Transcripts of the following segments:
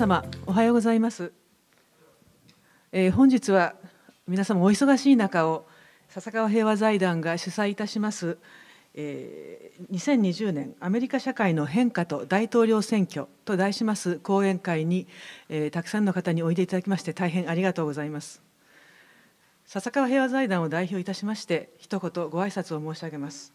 様おはようございます、えー、本日は皆様お忙しい中を笹川平和財団が主催いたします、えー、2020年アメリカ社会の変化と大統領選挙と題します講演会に、えー、たくさんの方においでいただきまして大変ありがとうございます笹川平和財団を代表いたしまして一言ご挨拶を申し上げます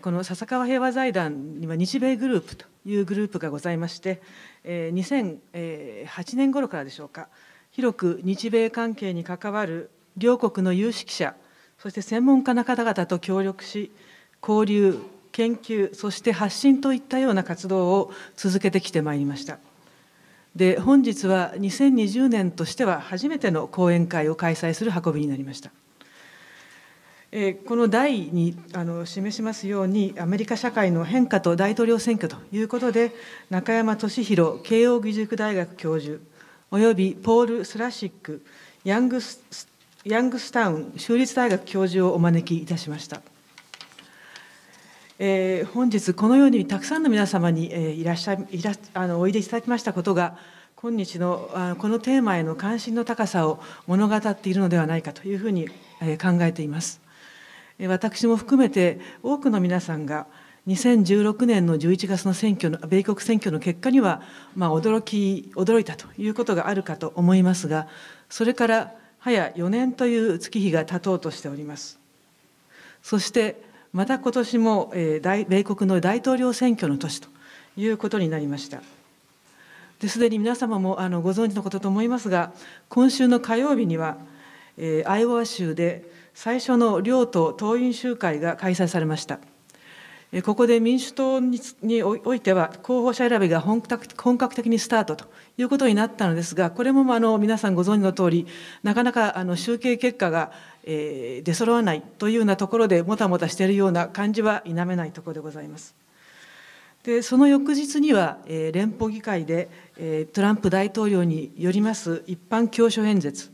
この笹川平和財団には日米グループというグループがございまして2008年頃からでしょうか広く日米関係に関わる両国の有識者そして専門家の方々と協力し交流研究そして発信といったような活動を続けてきてまいりましたで本日は2020年としては初めての講演会を開催する運びになりましたこの題にあの示しますように、アメリカ社会の変化と大統領選挙ということで、中山俊博慶應義塾大学教授、およびポール・スラシックヤングス、ヤングスタウン州立大学教授をお招きいたしました。えー、本日、このようにたくさんの皆様に、えいらっしゃいらあのおいでいただきましたことが、今日のあこのテーマへの関心の高さを物語っているのではないかというふうに、え考えています。私も含めて多くの皆さんが2016年の11月の選挙の米国選挙の結果には、まあ、驚き驚いたということがあるかと思いますがそれから早4年という月日が経とうとしておりますそしてまた今年も、え米国の大統領選挙の年ということになりましたですでに皆様もあのご存知のことと思いますが今週の火曜日には、えー、アイオワ州で最初の両党党員集会が開催されました。ここで民主党においては、候補者選びが本格的にスタートということになったのですが、これもあの皆さんご存知の通り、なかなかあの集計結果が出揃わないというようなところで、もたもたしているような感じは否めないところでございます。でその翌日には、連邦議会でトランプ大統領によります一般教書演説、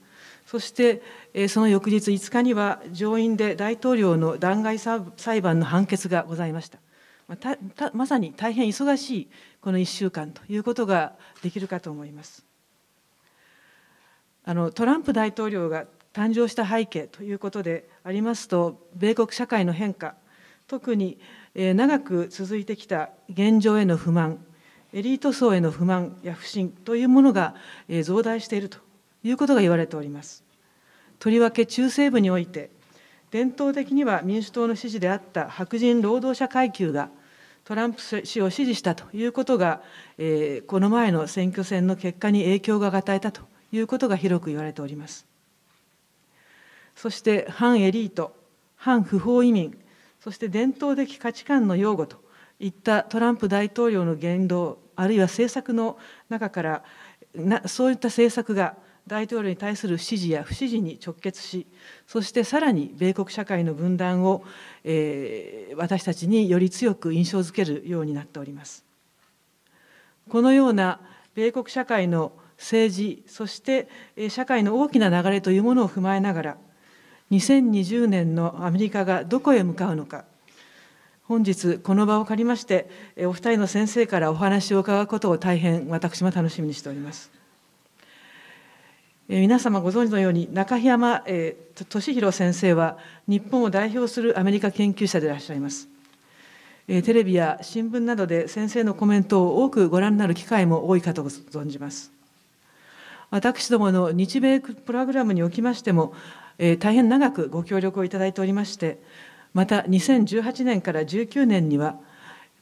そして、その翌日5日には上院で大統領の弾劾裁判の判決がございました。まさに大変忙しいこの1週間ということができるかと思います。あのトランプ大統領が誕生した背景ということでありますと、米国社会の変化、特に長く続いてきた現状への不満、エリート層への不満や不信というものが増大しているということが言われております。とりわけ中西部において、伝統的には民主党の支持であった白人労働者階級がトランプ氏を支持したということが、えー、この前の選挙戦の結果に影響が与えたということが広く言われております。そして反エリート、反不法移民、そして伝統的価値観の擁護といったトランプ大統領の言動、あるいは政策の中からな、そういった政策が大統領に対する支持や不支持に直結しそしてさらに米国社会の分断を、えー、私たちにより強く印象づけるようになっておりますこのような米国社会の政治そして社会の大きな流れというものを踏まえながら2020年のアメリカがどこへ向かうのか本日この場を借りましてお二人の先生からお話を伺うことを大変私も楽しみにしております。皆様ご存知のように中山、え俊弘先生は日本を代表するアメリカ研究者でいらっしゃいます、えテレビや新聞などで先生のコメントを多くご覧になる機会も多いかと存じます私どもの日米プログラムにおきましても、え大変長くご協力をいただいておりましてまた2018年から19年には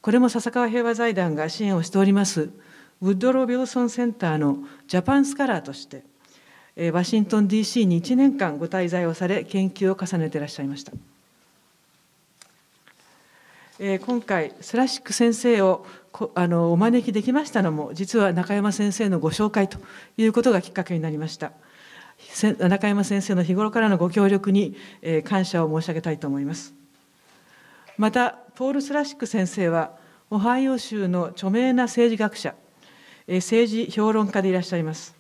これも笹川平和財団が支援をしておりますウッドロー・ビルソンセンターのジャパンスカラーとして「ワシントン DC に1年間ご滞在をされ、研究を重ねていらっしゃいました。今回、スラシック先生をあのお招きできましたのも、実は中山先生のご紹介ということがきっかけになりました。中山先生の日頃からのご協力に感謝を申し上げたいと思います。また、ポール・スラシック先生は、オハイオ州の著名な政治学者、政治評論家でいらっしゃいます。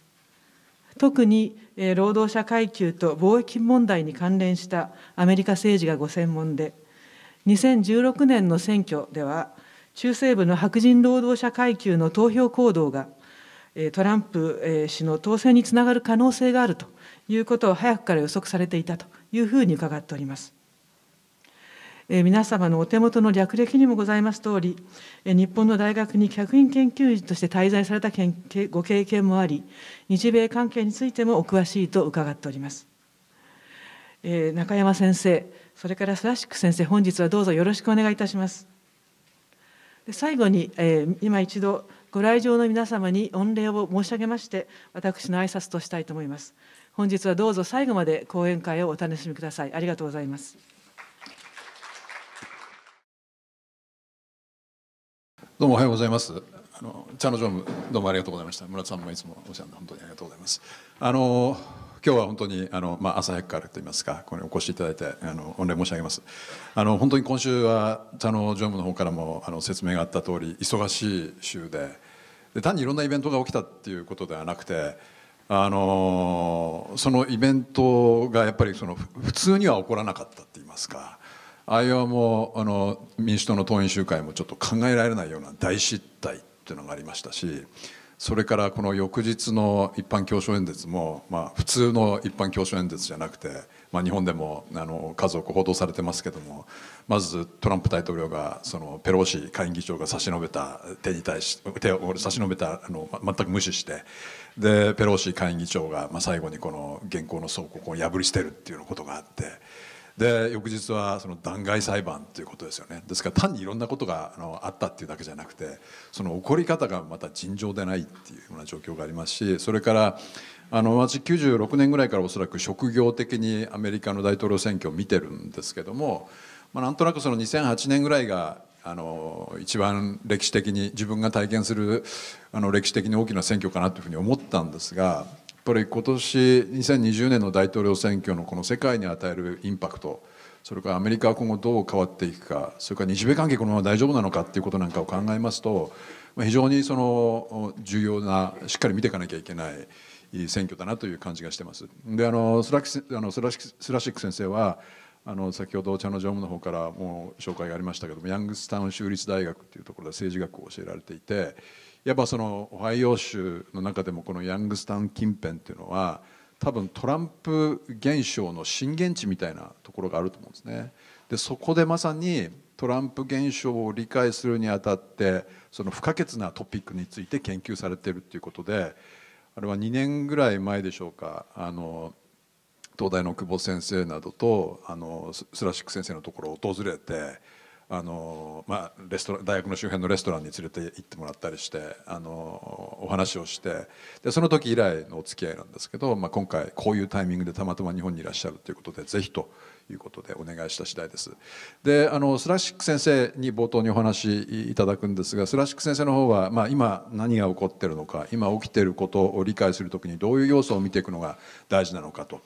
特に労働者階級と貿易問題に関連したアメリカ政治がご専門で、2016年の選挙では、中西部の白人労働者階級の投票行動が、トランプ氏の当選につながる可能性があるということを早くから予測されていたというふうに伺っております。皆様のお手元の略歴にもございますとおり、日本の大学に客員研究員として滞在されたご経験もあり、日米関係についてもお詳しいと伺っております。中山先生、それからスラシック先生、本日はどうぞよろしくお願いいたします。最後に、今一度、ご来場の皆様に御礼を申し上げまして、私の挨拶としたいと思います。本日はどうぞ最後まで講演会をお楽しみください。ありがとうございます。どうもおはようございます。あの茶の常務どうもありがとうございました。村田さんもいつもお世話に本当にありがとうございます。あの今日は本当にあの、まあ、朝早くからといいますかこれお越しいただいてあの御礼申し上げますあの本当に今週は茶の常務の方からもあの説明があった通り忙しい週でで単にいろんなイベントが起きたっていうことではなくてあのそのイベントがやっぱりその普通には起こらなかったっていいますか。あれはもうあの民主党の党員集会もちょっと考えられないような大失態っていうのがありましたしそれからこの翌日の一般教書演説も、まあ、普通の一般教書演説じゃなくて、まあ、日本でもあの数多く報道されてますけどもまずトランプ大統領がそのペロシ下院議長が差し伸べた手に対し手を差し伸べたあの全く無視してでペロシ下院議長が、まあ、最後にこの現行の倉庫を破り捨てるっていうことがあって。で翌日はその弾劾裁判ということですよねですから単にいろんなことがあのあったっていうだけじゃなくてその起こり方がまた尋常でないっていうような状況がありますしそれからあの私96年ぐらいからおそらく職業的にアメリカの大統領選挙を見てるんですけども、まあ、なんとなくその2008年ぐらいがあの一番歴史的に自分が体験するあの歴史的に大きな選挙かなというふうに思ったんですがぱり今年2020年の大統領選挙のこの世界に与えるインパクトそれからアメリカは今後どう変わっていくかそれから日米関係このまま大丈夫なのかっていうことなんかを考えますと非常にその重要なしっかり見ていかなきゃいけない選挙だなという感じがしてます。であのスラあのスラスラシック先生はあの先ほど茶の常務の方からも紹介がありましたけどもヤングスタウン州立大学というところで政治学を教えられていてやっぱそのオハイオ州の中でもこのヤングスタウン近辺っていうのは多分トランプ現象の震源地みたいなところがあると思うんですね。でそこでまさにトランプ現象を理解するにあたってその不可欠なトピックについて研究されてるっていうことであれは2年ぐらい前でしょうかあの東大の久保先生などとあのスラシック先生のところを訪れて。あのまあ、レストラン大学の周辺のレストランに連れて行ってもらったりしてあのお話をしてでその時以来のお付き合いなんですけど、まあ、今回こういうタイミングでたまたま日本にいらっしゃるということでぜひということでお願いした次第です。であのスラシック先生に冒頭にお話いただくんですがスラシック先生の方は、まあ、今何が起こってるのか今起きてることを理解する時にどういう要素を見ていくのが大事なのかと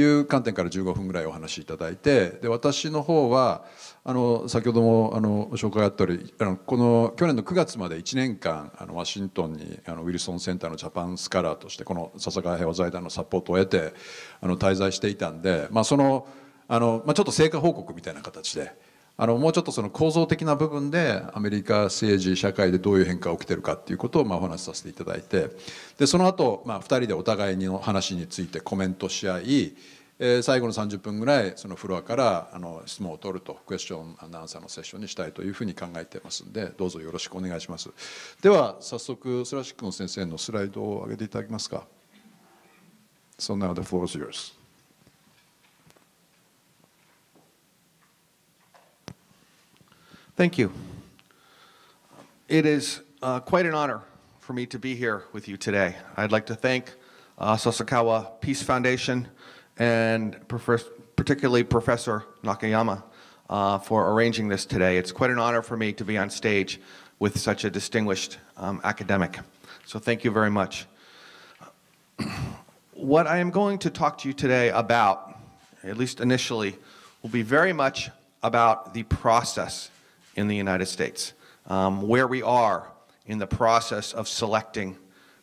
いう観点から15分ぐらいお話しいただいてで私の方はあの先ほどもあの紹介あったよりあのこの去年の9月まで1年間あのワシントンにあのウィルソンセンターのジャパンスカラーとしてこの笹川平和財団のサポートを得てあの滞在していたんで、まあ、そのあの、まあ、ちょっと成果報告みたいな形で。あのもうちょっとその構造的な部分でアメリカ政治社会でどういう変化が起きてるかっていうことをまあお話しさせていただいてでその後、まあ2人でお互いの話についてコメントし合い、えー、最後の30分ぐらいそのフロアからあの質問を取るとクエスチョンアナウンサーのセッションにしたいというふうに考えてますんでどうぞよろしくお願いしますでは早速スラシックの先生のスライドを上げていただけますか。So now the floor is yours. Thank you. It is uh, quite an honor for me to be here with you today. I'd like to thank uh, Peace Foundation and particularly Professor Nakayama uh, for arranging this today. It's quite an honor for me to be on stage with such a distinguished um, academic. So thank you very much. what I am going to talk to you today about, at least initially, will be very much about the process in the United States, um, where we are in the process of selecting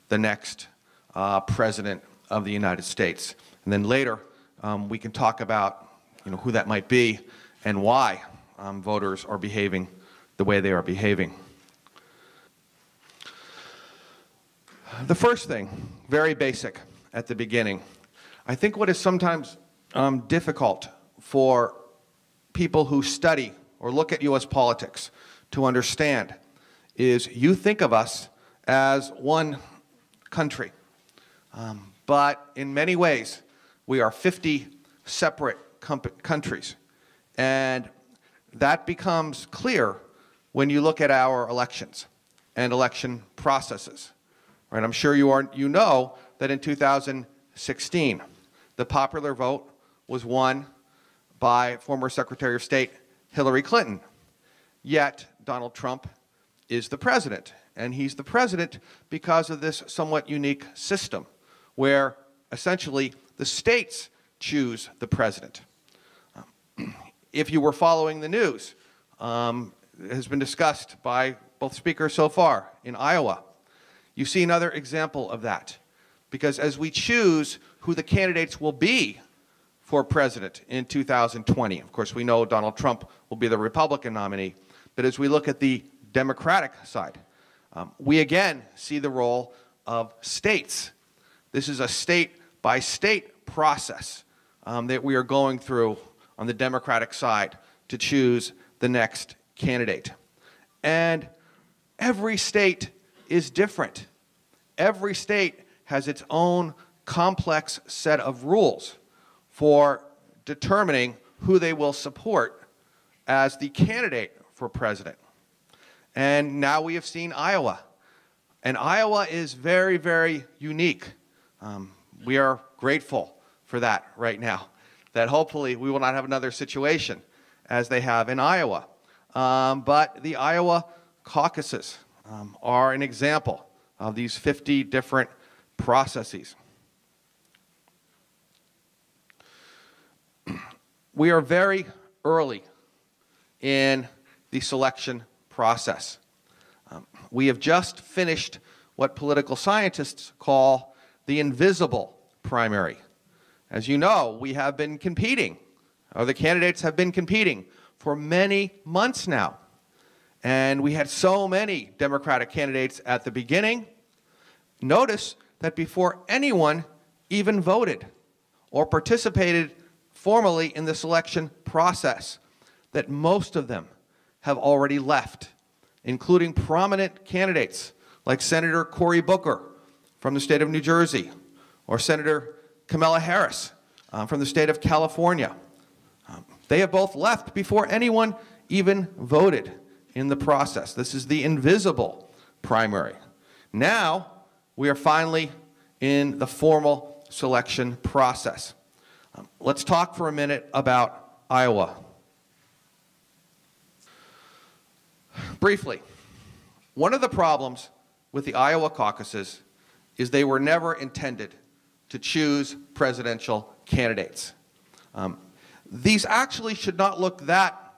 the next uh, president of the United States. And then later, um, we can talk about you know, who that might be and why um, voters are behaving the way they are behaving. The first thing, very basic at the beginning. I think what is sometimes um, difficult for people who study or look at U.S. politics to understand is you think of us as one country, um, but in many ways, we are 50 separate countries. And that becomes clear when you look at our elections and election processes. Right? I'm sure you, are, you know that in 2016, the popular vote was won by former Secretary of State Hillary Clinton. Yet, Donald Trump is the president. And he's the president because of this somewhat unique system where essentially the states choose the president. Um, if you were following the news, um, has been discussed by both speakers so far in Iowa. You see another example of that. Because as we choose who the candidates will be for president in 2020. Of course, we know Donald Trump will be the Republican nominee. But as we look at the Democratic side, um, we again see the role of states. This is a state by state process um, that we are going through on the Democratic side to choose the next candidate. And every state is different. Every state has its own complex set of rules for determining who they will support as the candidate for president. And now we have seen Iowa. And Iowa is very, very unique. Um, we are grateful for that right now, that hopefully we will not have another situation as they have in Iowa. Um, but the Iowa caucuses um, are an example of these 50 different processes. we are very early in the selection process. Um, we have just finished what political scientists call the invisible primary. As you know, we have been competing, or the candidates have been competing for many months now. And we had so many Democratic candidates at the beginning. Notice that before anyone even voted or participated formally in the selection process that most of them have already left, including prominent candidates like Senator Cory Booker from the state of New Jersey or Senator Kamala Harris um, from the state of California. Um, they have both left before anyone even voted in the process. This is the invisible primary. Now we are finally in the formal selection process. Um, let's talk for a minute about Iowa. Briefly, one of the problems with the Iowa caucuses is they were never intended to choose presidential candidates. Um, these actually should not look that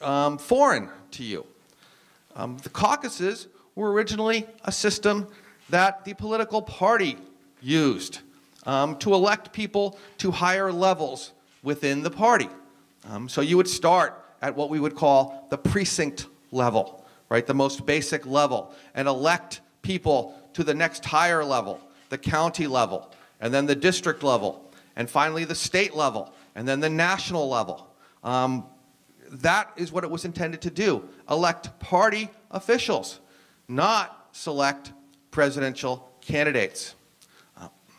um, foreign to you. Um, the caucuses were originally a system that the political party used um, to elect people to higher levels within the party. Um, so you would start at what we would call the precinct level, right? The most basic level, and elect people to the next higher level, the county level, and then the district level, and finally the state level, and then the national level. Um, that is what it was intended to do elect party officials, not select presidential candidates.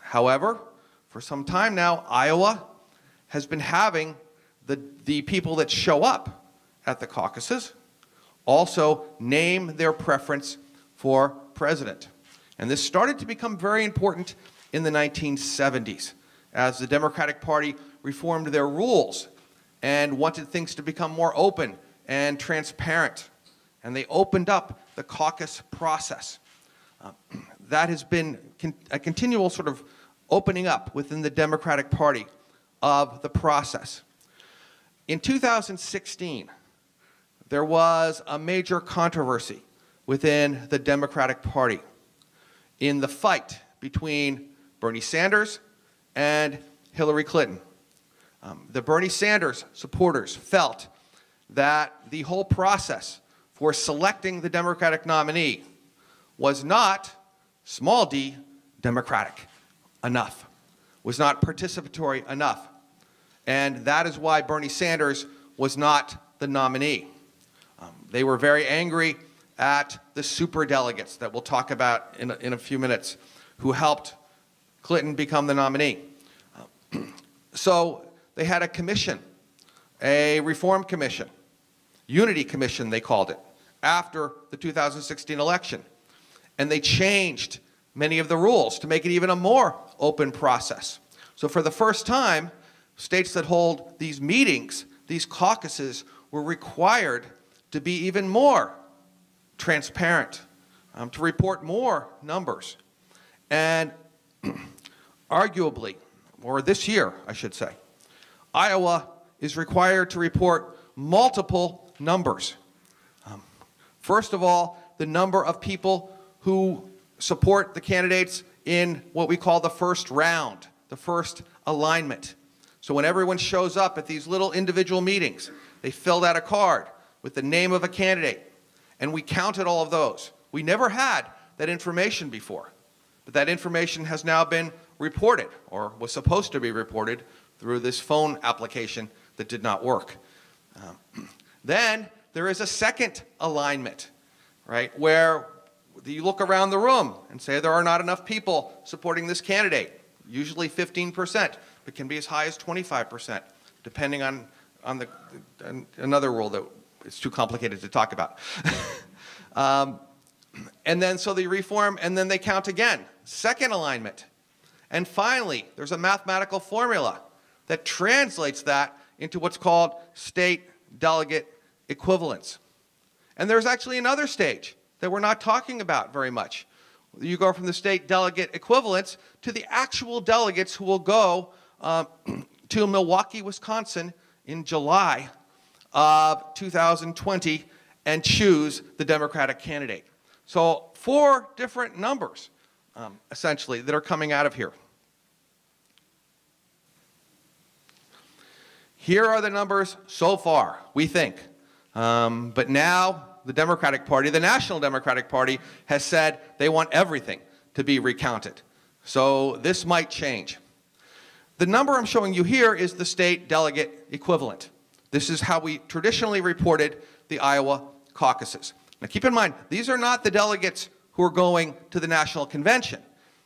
However, for some time now, Iowa has been having the, the people that show up at the caucuses also name their preference for president. And this started to become very important in the 1970s as the Democratic Party reformed their rules and wanted things to become more open and transparent. And they opened up the caucus process. Uh, that has been con a continual sort of opening up within the Democratic Party of the process. In 2016, there was a major controversy within the Democratic Party in the fight between Bernie Sanders and Hillary Clinton. Um, the Bernie Sanders supporters felt that the whole process for selecting the Democratic nominee was not, small d, democratic enough, was not participatory enough. And that is why Bernie Sanders was not the nominee. Um, they were very angry at the super delegates that we'll talk about in a, in a few minutes who helped Clinton become the nominee. Um, so they had a commission, a reform commission, unity commission they called it, after the 2016 election. And they changed many of the rules to make it even a more open process. So for the first time, states that hold these meetings, these caucuses, were required to be even more transparent, um, to report more numbers. And arguably, or this year, I should say, Iowa is required to report multiple numbers. Um, first of all, the number of people who support the candidates in what we call the first round, the first alignment. So when everyone shows up at these little individual meetings, they filled out a card with the name of a candidate, and we counted all of those. We never had that information before, but that information has now been reported, or was supposed to be reported, through this phone application that did not work. Um, then there is a second alignment, right, where you look around the room and say there are not enough people supporting this candidate, usually 15%, but can be as high as 25%, depending on, on, the, another rule that is too complicated to talk about. um, and then so they reform and then they count again. Second alignment. And finally, there's a mathematical formula that translates that into what's called state delegate equivalence. And there's actually another stage that we're not talking about very much. You go from the state delegate equivalents to the actual delegates who will go uh, to Milwaukee, Wisconsin in July of 2020 and choose the Democratic candidate. So four different numbers, um, essentially, that are coming out of here. Here are the numbers so far, we think. Um, but now the Democratic Party, the National Democratic Party, has said they want everything to be recounted. So this might change. The number I'm showing you here is the state delegate equivalent. This is how we traditionally reported the Iowa caucuses. Now keep in mind, these are not the delegates who are going to the national convention.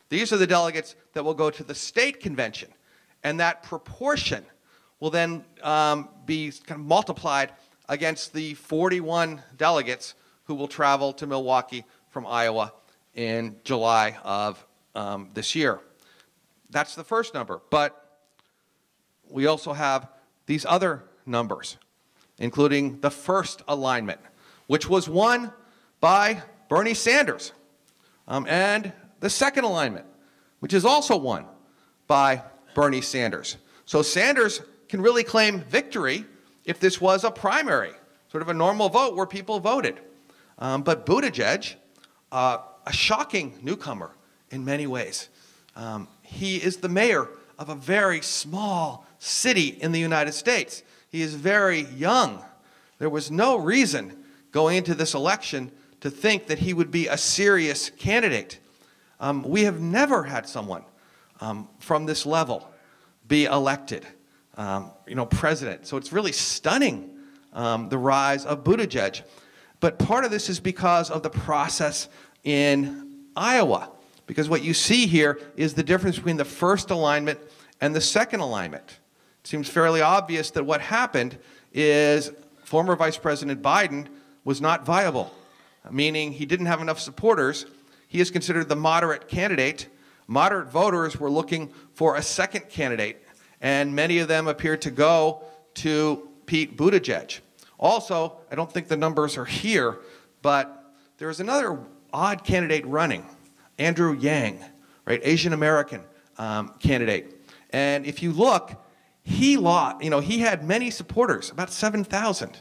These are the delegates that will go to the state convention. And that proportion will then um, be kind of multiplied against the 41 delegates who will travel to Milwaukee from Iowa in July of um, this year. That's the first number, but we also have these other numbers, including the first alignment, which was won by Bernie Sanders, um, and the second alignment, which is also won by Bernie Sanders. So Sanders can really claim victory if this was a primary, sort of a normal vote where people voted. Um, but Buttigieg, uh, a shocking newcomer in many ways. Um, he is the mayor of a very small city in the United States. He is very young. There was no reason going into this election to think that he would be a serious candidate. Um, we have never had someone um, from this level be elected um, you know, president. So it's really stunning um, the rise of Buttigieg. But part of this is because of the process in Iowa. Because what you see here is the difference between the first alignment and the second alignment. It seems fairly obvious that what happened is former Vice President Biden was not viable, meaning he didn't have enough supporters. He is considered the moderate candidate. Moderate voters were looking for a second candidate and many of them appear to go to Pete Buttigieg. Also, I don't think the numbers are here, but there is another odd candidate running, Andrew Yang, right, Asian American um, candidate. And if you look, he lost, you know, he had many supporters, about 7,000,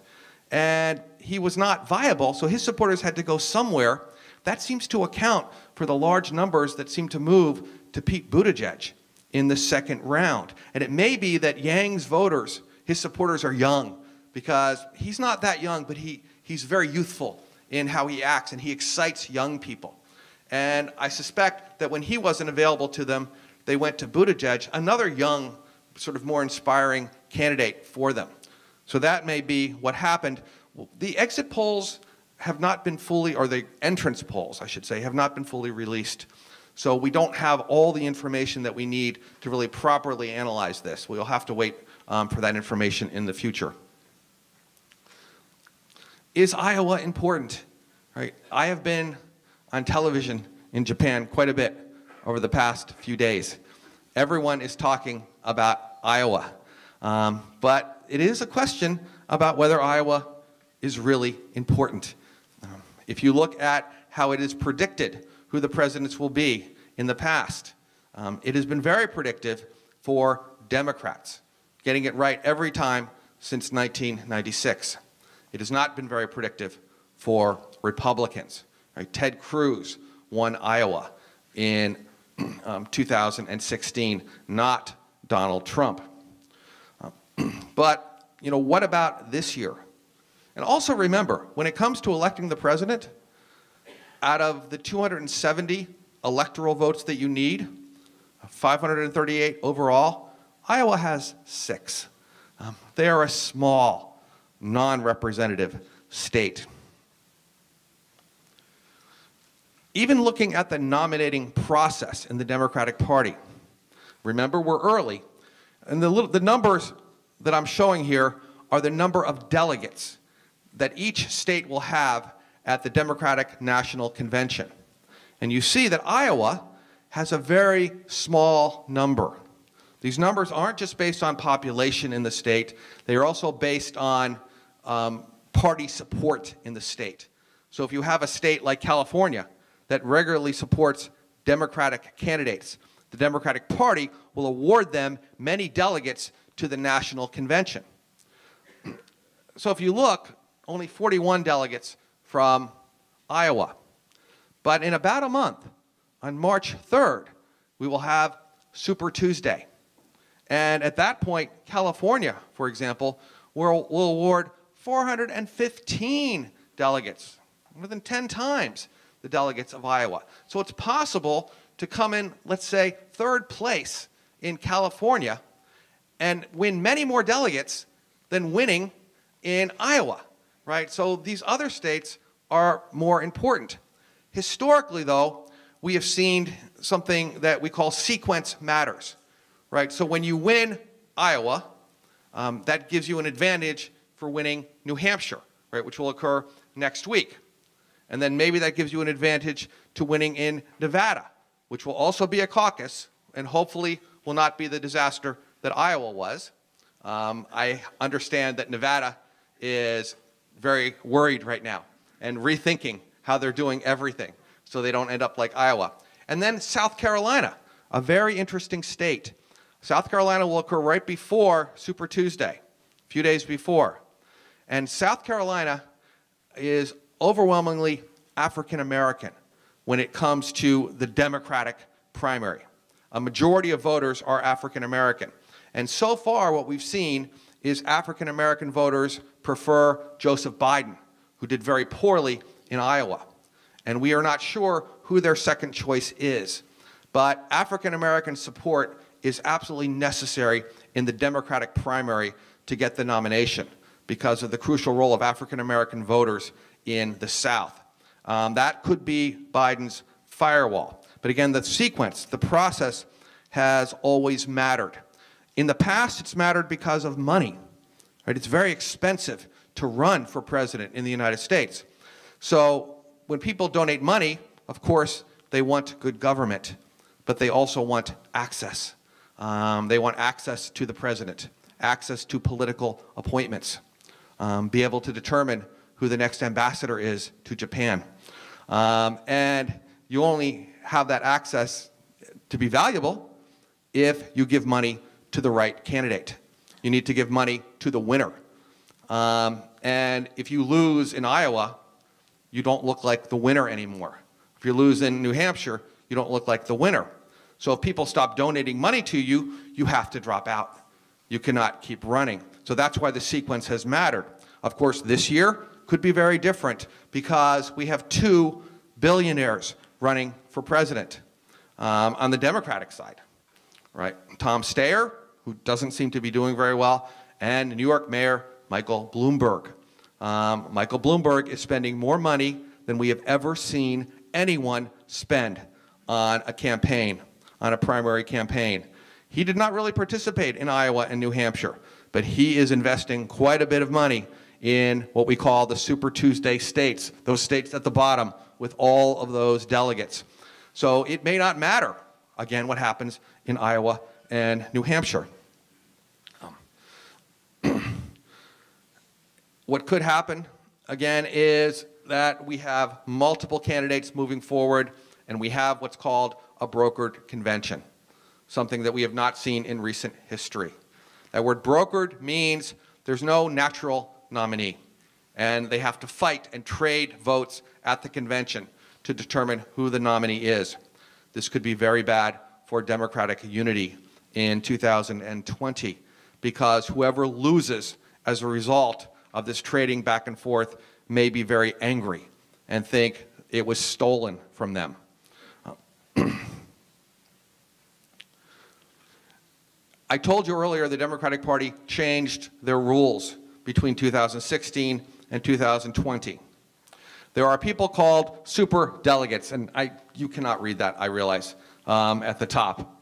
and he was not viable, so his supporters had to go somewhere. That seems to account for the large numbers that seem to move to Pete Buttigieg in the second round. And it may be that Yang's voters, his supporters, are young because he's not that young, but he, he's very youthful in how he acts and he excites young people. And I suspect that when he wasn't available to them, they went to Buttigieg, another young, sort of more inspiring candidate for them. So that may be what happened. The exit polls have not been fully, or the entrance polls, I should say, have not been fully released. So we don't have all the information that we need to really properly analyze this. We'll have to wait um, for that information in the future. Is Iowa important? Right. I have been on television in Japan quite a bit over the past few days. Everyone is talking about Iowa. Um, but it is a question about whether Iowa is really important. Um, if you look at how it is predicted who the presidents will be in the past. Um, it has been very predictive for Democrats, getting it right every time since 1996. It has not been very predictive for Republicans. Right? Ted Cruz won Iowa in um, 2016, not Donald Trump. Um, but, you know, what about this year? And also remember, when it comes to electing the president, out of the 270 electoral votes that you need, 538 overall, Iowa has six. Um, they are a small, non-representative state. Even looking at the nominating process in the Democratic Party, remember we're early, and the, little, the numbers that I'm showing here are the number of delegates that each state will have at the Democratic National Convention. And you see that Iowa has a very small number. These numbers aren't just based on population in the state, they are also based on um, party support in the state. So if you have a state like California that regularly supports Democratic candidates, the Democratic Party will award them many delegates to the national convention. So if you look, only 41 delegates from Iowa. But in about a month, on March 3rd, we will have Super Tuesday. And at that point, California, for example, will, will award 415 delegates, more than 10 times the delegates of Iowa. So it's possible to come in, let's say, third place in California and win many more delegates than winning in Iowa right? So these other states are more important. Historically, though, we have seen something that we call sequence matters, right? So when you win Iowa, um, that gives you an advantage for winning New Hampshire, right, which will occur next week. And then maybe that gives you an advantage to winning in Nevada, which will also be a caucus and hopefully will not be the disaster that Iowa was. Um, I understand that Nevada is very worried right now and rethinking how they're doing everything so they don't end up like Iowa. And then South Carolina, a very interesting state. South Carolina will occur right before Super Tuesday, a few days before. And South Carolina is overwhelmingly African American when it comes to the Democratic primary. A majority of voters are African American. And so far, what we've seen is African American voters prefer Joseph Biden, who did very poorly in Iowa. And we are not sure who their second choice is. But African American support is absolutely necessary in the Democratic primary to get the nomination because of the crucial role of African American voters in the South. Um, that could be Biden's firewall. But again, the sequence, the process has always mattered. In the past, it's mattered because of money. Right? It's very expensive to run for president in the United States. So when people donate money, of course, they want good government, but they also want access. Um, they want access to the president, access to political appointments, um, be able to determine who the next ambassador is to Japan. Um, and you only have that access to be valuable if you give money to the right candidate. You need to give money to the winner. Um, and if you lose in Iowa, you don't look like the winner anymore. If you lose in New Hampshire, you don't look like the winner. So if people stop donating money to you, you have to drop out. You cannot keep running. So that's why the sequence has mattered. Of course, this year could be very different because we have two billionaires running for president um, on the Democratic side, right? Tom Steyer who doesn't seem to be doing very well, and New York Mayor Michael Bloomberg. Um, Michael Bloomberg is spending more money than we have ever seen anyone spend on a campaign, on a primary campaign. He did not really participate in Iowa and New Hampshire, but he is investing quite a bit of money in what we call the Super Tuesday states, those states at the bottom with all of those delegates. So it may not matter, again, what happens in Iowa and New Hampshire. Um, what could happen, again, is that we have multiple candidates moving forward and we have what's called a brokered convention, something that we have not seen in recent history. That word brokered means there's no natural nominee, and they have to fight and trade votes at the convention to determine who the nominee is. This could be very bad for Democratic unity in 2020 because whoever loses as a result of this trading back and forth may be very angry and think it was stolen from them. Uh, I told you earlier the Democratic Party changed their rules between 2016 and 2020. There are people called super delegates, and I, you cannot read that, I realize, um, at the top.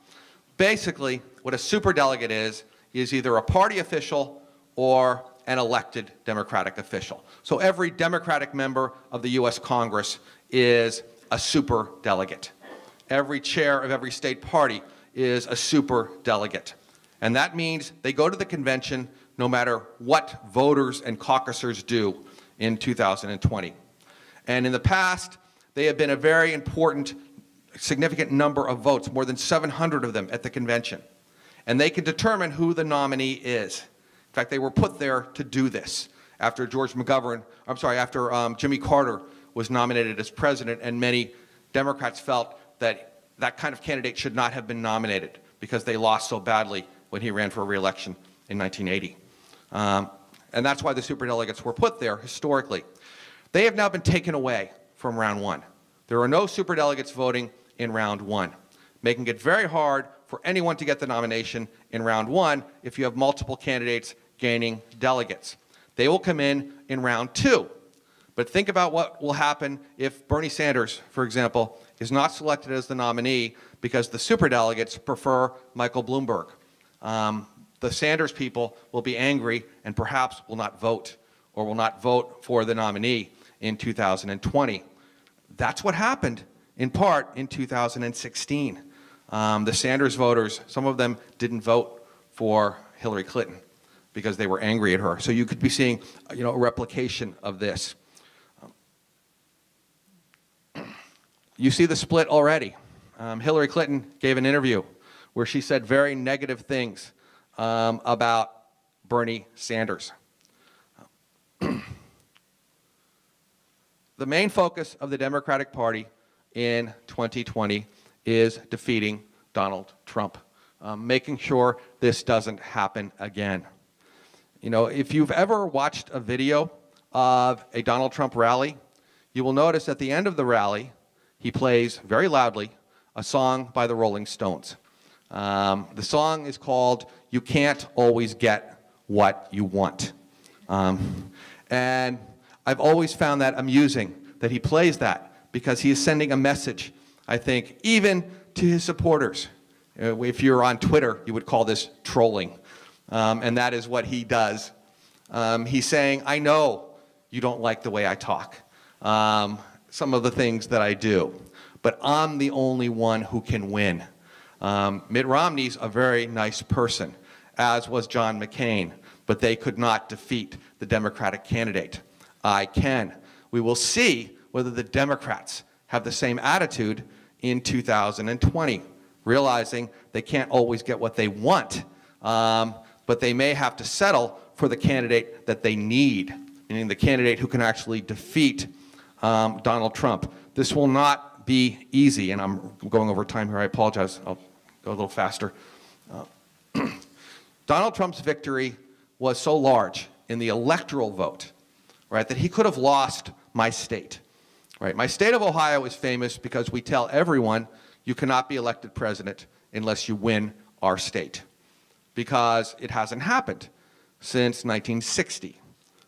Basically, what a superdelegate is, is either a party official or an elected Democratic official. So every Democratic member of the US Congress is a superdelegate. Every chair of every state party is a superdelegate. And that means they go to the convention no matter what voters and caucusers do in 2020. And in the past, they have been a very important significant number of votes, more than 700 of them at the convention. And they can determine who the nominee is. In fact, they were put there to do this after George McGovern, I'm sorry, after um, Jimmy Carter was nominated as president, and many Democrats felt that that kind of candidate should not have been nominated because they lost so badly when he ran for re-election in 1980. Um, and that's why the superdelegates were put there historically. They have now been taken away from round one. There are no superdelegates voting in round one, making it very hard for anyone to get the nomination in round one if you have multiple candidates gaining delegates. They will come in in round two. But think about what will happen if Bernie Sanders, for example, is not selected as the nominee because the superdelegates prefer Michael Bloomberg. Um, the Sanders people will be angry and perhaps will not vote or will not vote for the nominee in 2020. That's what happened in part in 2016. Um, the Sanders voters, some of them didn't vote for Hillary Clinton because they were angry at her. So you could be seeing, you know, a replication of this. Um, you see the split already. Um, Hillary Clinton gave an interview where she said very negative things um, about Bernie Sanders. Um, the main focus of the Democratic Party in 2020 is defeating Donald Trump, um, making sure this doesn't happen again. You know, if you've ever watched a video of a Donald Trump rally, you will notice at the end of the rally, he plays very loudly a song by the Rolling Stones. Um, the song is called You Can't Always Get What You Want. Um, and I've always found that amusing that he plays that because he is sending a message, I think, even to his supporters. Uh, if you're on Twitter, you would call this trolling. Um, and that is what he does. Um, he's saying, I know you don't like the way I talk, um, some of the things that I do, but I'm the only one who can win. Um, Mitt Romney's a very nice person, as was John McCain, but they could not defeat the Democratic candidate. I can. We will see whether the Democrats have the same attitude in 2020, realizing they can't always get what they want, um, but they may have to settle for the candidate that they need, meaning the candidate who can actually defeat um, Donald Trump. This will not be easy, and I'm going over time here, I apologize. I'll go a little faster. Uh, Donald Trump's victory was so large in the electoral vote, right, that he could have lost my state. Right? My state of Ohio is famous because we tell everyone you cannot be elected president unless you win our state because it hasn't happened since 1960.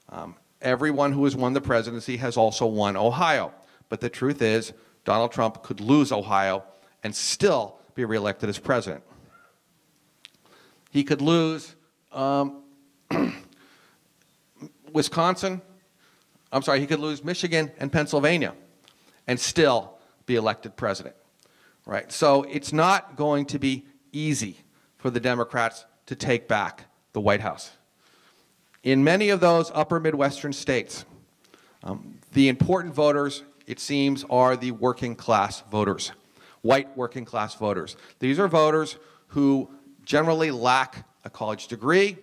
Um, everyone who has won the presidency has also won Ohio. But the truth is, Donald Trump could lose Ohio and still be reelected as president. He could lose um, Wisconsin, I'm sorry, he could lose Michigan and Pennsylvania and still be elected president. Right? So it's not going to be easy for the Democrats to take back the White House. In many of those upper Midwestern states, um, the important voters, it seems, are the working class voters, white working class voters. These are voters who generally lack a college degree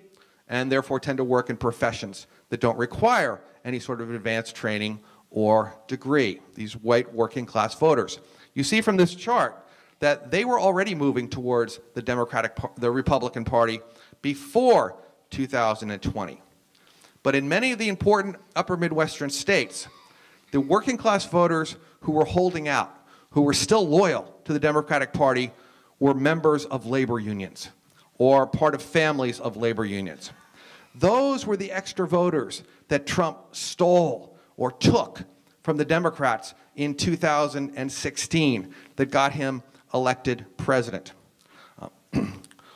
and therefore tend to work in professions that don't require any sort of advanced training or degree, these white working class voters. You see from this chart that they were already moving towards the Democratic, the Republican Party before 2020. But in many of the important upper Midwestern states, the working class voters who were holding out, who were still loyal to the Democratic Party, were members of labor unions or part of families of labor unions. Those were the extra voters that Trump stole or took from the Democrats in 2016 that got him elected president. Uh,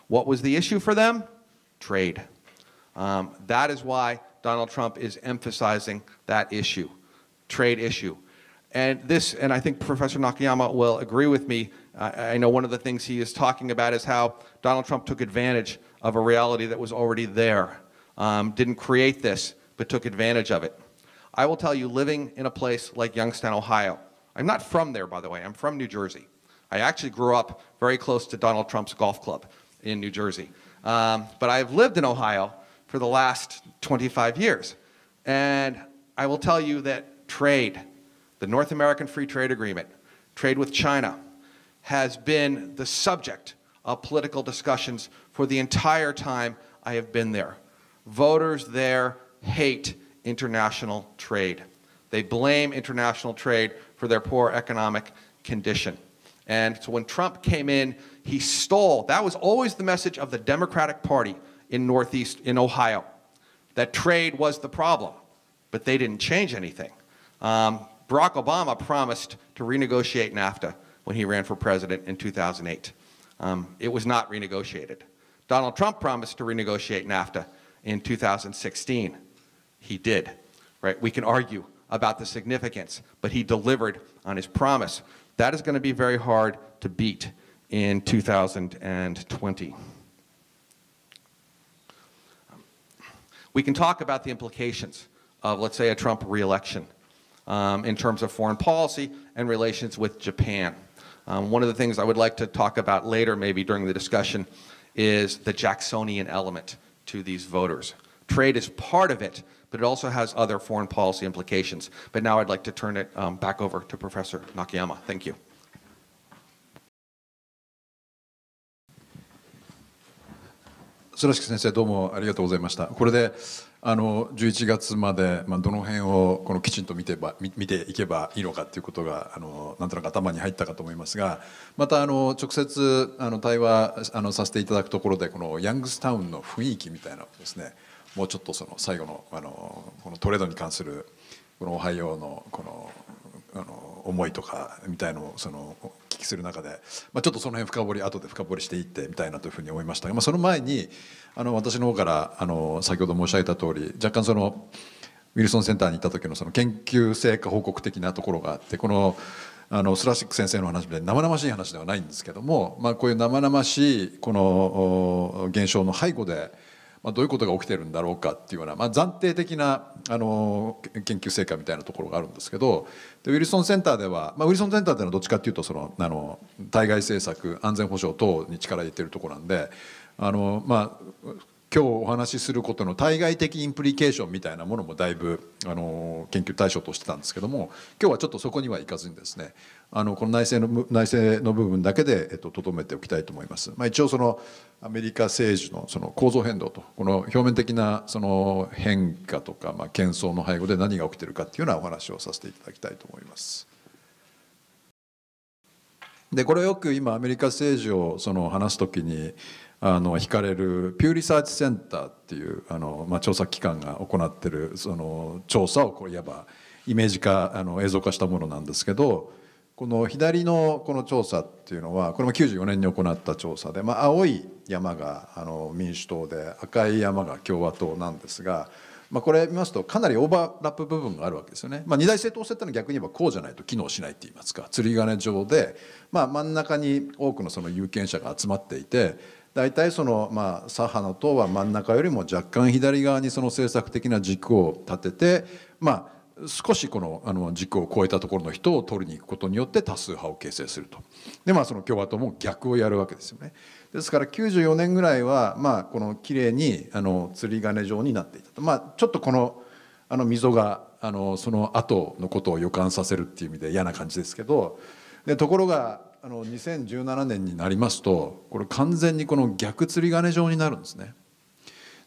what was the issue for them? Trade. Um, that is why Donald Trump is emphasizing that issue, trade issue. And this, and I think Professor Nakayama will agree with me, uh, I know one of the things he is talking about is how Donald Trump took advantage of a reality that was already there um, didn't create this, but took advantage of it. I will tell you, living in a place like Youngstown, Ohio, I'm not from there, by the way, I'm from New Jersey. I actually grew up very close to Donald Trump's golf club in New Jersey. Um, but I've lived in Ohio for the last 25 years. And I will tell you that trade, the North American Free Trade Agreement, trade with China, has been the subject of political discussions for the entire time I have been there. Voters there hate international trade. They blame international trade for their poor economic condition. And so when Trump came in, he stole. That was always the message of the Democratic Party in Northeast, in Ohio, that trade was the problem. But they didn't change anything. Um, Barack Obama promised to renegotiate NAFTA when he ran for president in 2008. Um, it was not renegotiated. Donald Trump promised to renegotiate NAFTA in 2016. He did, right? We can argue about the significance, but he delivered on his promise. That is going to be very hard to beat in 2020. We can talk about the implications of, let's say, a Trump reelection um, in terms of foreign policy and relations with Japan. Um, one of the things I would like to talk about later, maybe during the discussion, is the Jacksonian element to these voters. Trade is part of it, but it also has other foreign policy implications. But now I'd like to turn it um, back over to Professor Nakayama. Thank you. 白敷先生どうもありがとうございましたこれであの11月まで、まあ、どの辺をこのきちんと見てば見ていけばいいのかということがあのなんとなく頭に入ったかと思いますがまたあの直接あの対話あのさせていただくところでこのヤングスタウンの雰囲気みたいなですねもうちょっとその最後のあのこのトレードに関するこの「おはよう」のこのあの思いとかみたいのをその聞きする中で、まあ、ちょっとその辺深掘り後で深掘りしていってみたいなというふうに思いましたが、まあ、その前にあの私の方からあの先ほど申し上げた通り若干そのウィルソンセンターに行った時のその研究成果報告的なところがあってこのあのスラシック先生の話みたいに生々しい話ではないんですけども、まあ、こういう生々しいこの現象の背後で。まあ、どういうことが起きてるんだろうかっていうような、まあ、暫定的なあの研究成果みたいなところがあるんですけどでウィルソンセンターでは、まあ、ウィルソンセンターっていうのはどっちかっていうとそのあの対外政策安全保障等に力入れてるところなんであの、まあ、今日お話しすることの対外的インプリケーションみたいなものもだいぶあの研究対象としてたんですけども今日はちょっとそこにはいかずにですねあのこの内政の内政の部分だけでえっとどめておきたいと思います。まあ、一応そのアメリカ政治のその構造変動とこの表面的なその変化とかまあ喧騒の背後で何が起きてるかっていうようなお話をさせていただきたいと思います。でこれよく今アメリカ政治をその話すきにあの惹かれるピューリサーチセンターっていうあの、まあ、調査機関が行ってるその調査をこういわばイメージ化あの映像化したものなんですけどこの左のこの調査っていうのはこれも94年に行った調査で、まあ、青い山があの民主党で赤い山が共和党なんですが。まあ、これ見ますとかなりオーバーラップ部分があるわけですよね。まあ、二大政党制ってのは逆に言えばこうじゃないと機能しないって言いますか釣り鐘上で、まあ、真ん中に多くのその有権者が集まっていて大体その、まあ、左派の党は真ん中よりも若干左側にその政策的な軸を立てて、まあ、少しこのあの軸を超えたところの人を取りに行くことによって多数派を形成するとで、まあ、その共和党も逆をやるわけですよねですから94年ぐらいは、まあ、このきれいにあの釣り鐘状になっていたと、まあ、ちょっとこのあの溝があのその後のことを予感させるっていう意味で嫌な感じですけどでところがあの2017年になりますとこれ完全にこの逆釣り鐘状になるんですね。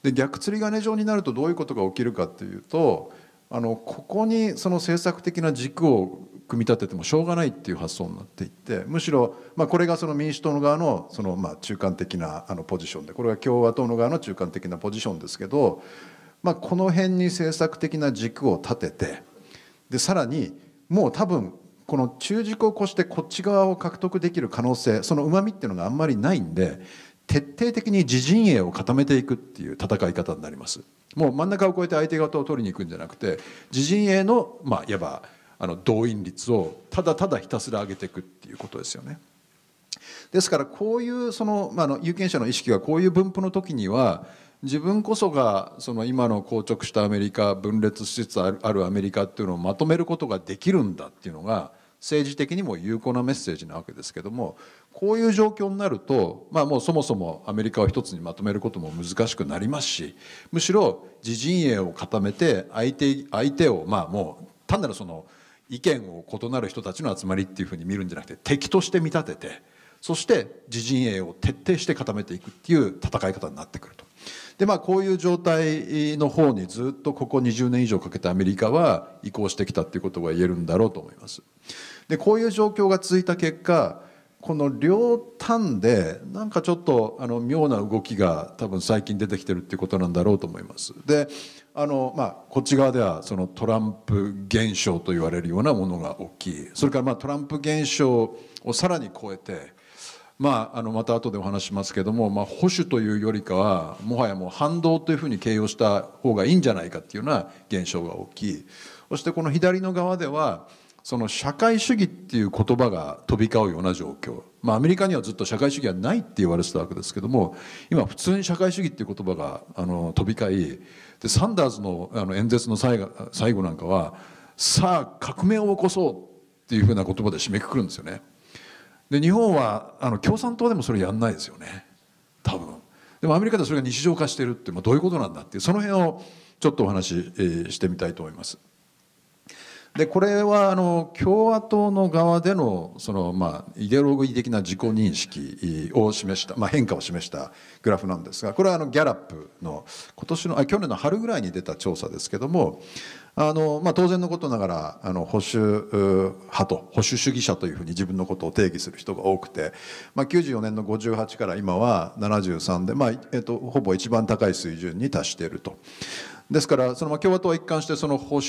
で逆釣り鐘状になるとどういうことが起きるかというとあのここにその政策的な軸を組み立ててもしょうがないっていう発想になっていってむしろ、まあ、これがその民主党の側のその、まあ、中間的なあのポジションでこれが共和党の側の中間的なポジションですけど、まあ、この辺に政策的な軸を立ててでさらにもう多分この中軸を越してこっち側を獲得できる可能性そのうまみっていうのがあんまりないんで徹底的に自陣営を固めていくっていう戦い方になりますもう真ん中を越えて相手方を取りに行くんじゃなくて自陣営のまあいわばあの動員率をただただひたすら上げていくっていうことですよね。ですからこういうその、まあ、の有権者の意識がこういう分布の時には自分こそがその今の硬直したアメリカ分裂しつつあるアメリカっていうのをまとめることができるんだっていうのが政治的にも有効なメッセージなわけですけどもこういう状況になると、まあ、もうそもそもアメリカを一つにまとめることも難しくなりますしむしろ自陣営を固めて相手相手をまあもう単なるその意見を異なる人たちの集まりっていうふうに見るんじゃなくて敵として見立てて。そして自陣営を徹底して固めていくっていう戦い方になってくると。でまあこういう状態の方にずっとここ20年以上かけてアメリカは移行してきたっていうことが言えるんだろうと思います。でこういう状況が続いた結果この両端でなんかちょっとあの妙な動きが多分最近出てきてるっていうことなんだろうと思います。であのまあ、こっち側ではそのトランプ現象と言われるようなものが大きいそれからまあトランプ現象をさらに超えてまあ、あのまた後でお話しますけども、まあ、保守というよりかはもはやもう反動というふうに形容した方がいいんじゃないかっていうような現象が起きそしてこの左の側ではその社会主義っていう言葉が飛び交うような状況、まあ、アメリカにはずっと社会主義はないって言われてたわけですけども今普通に社会主義っていう言葉があの飛び交いでサンダーズのあの演説の最後最後なんかはさあ革命を起こそうっていうふうな言葉で締めくくるんですよね。で日本はあの共産党でもそれやんないですよね多分でもアメリカでそれが日常化してるって、まあ、どういうことなんだっていうその辺をちょっとお話し、えー、してみたいと思います。でこれはあの共和党の側でのその、まあ、イデオロギー的な自己認識を示した、まあ、変化を示したグラフなんですがこれはあのギャラップの今年のあ去年の春ぐらいに出た調査ですけどもあの、まあ、当然のことながらあの保守派と保守主義者というふうに自分のことを定義する人が多くて、まあ、94年の58から今は73で、まあえっと、ほぼ一番高い水準に達していると。ですからその共和党は一貫してその保守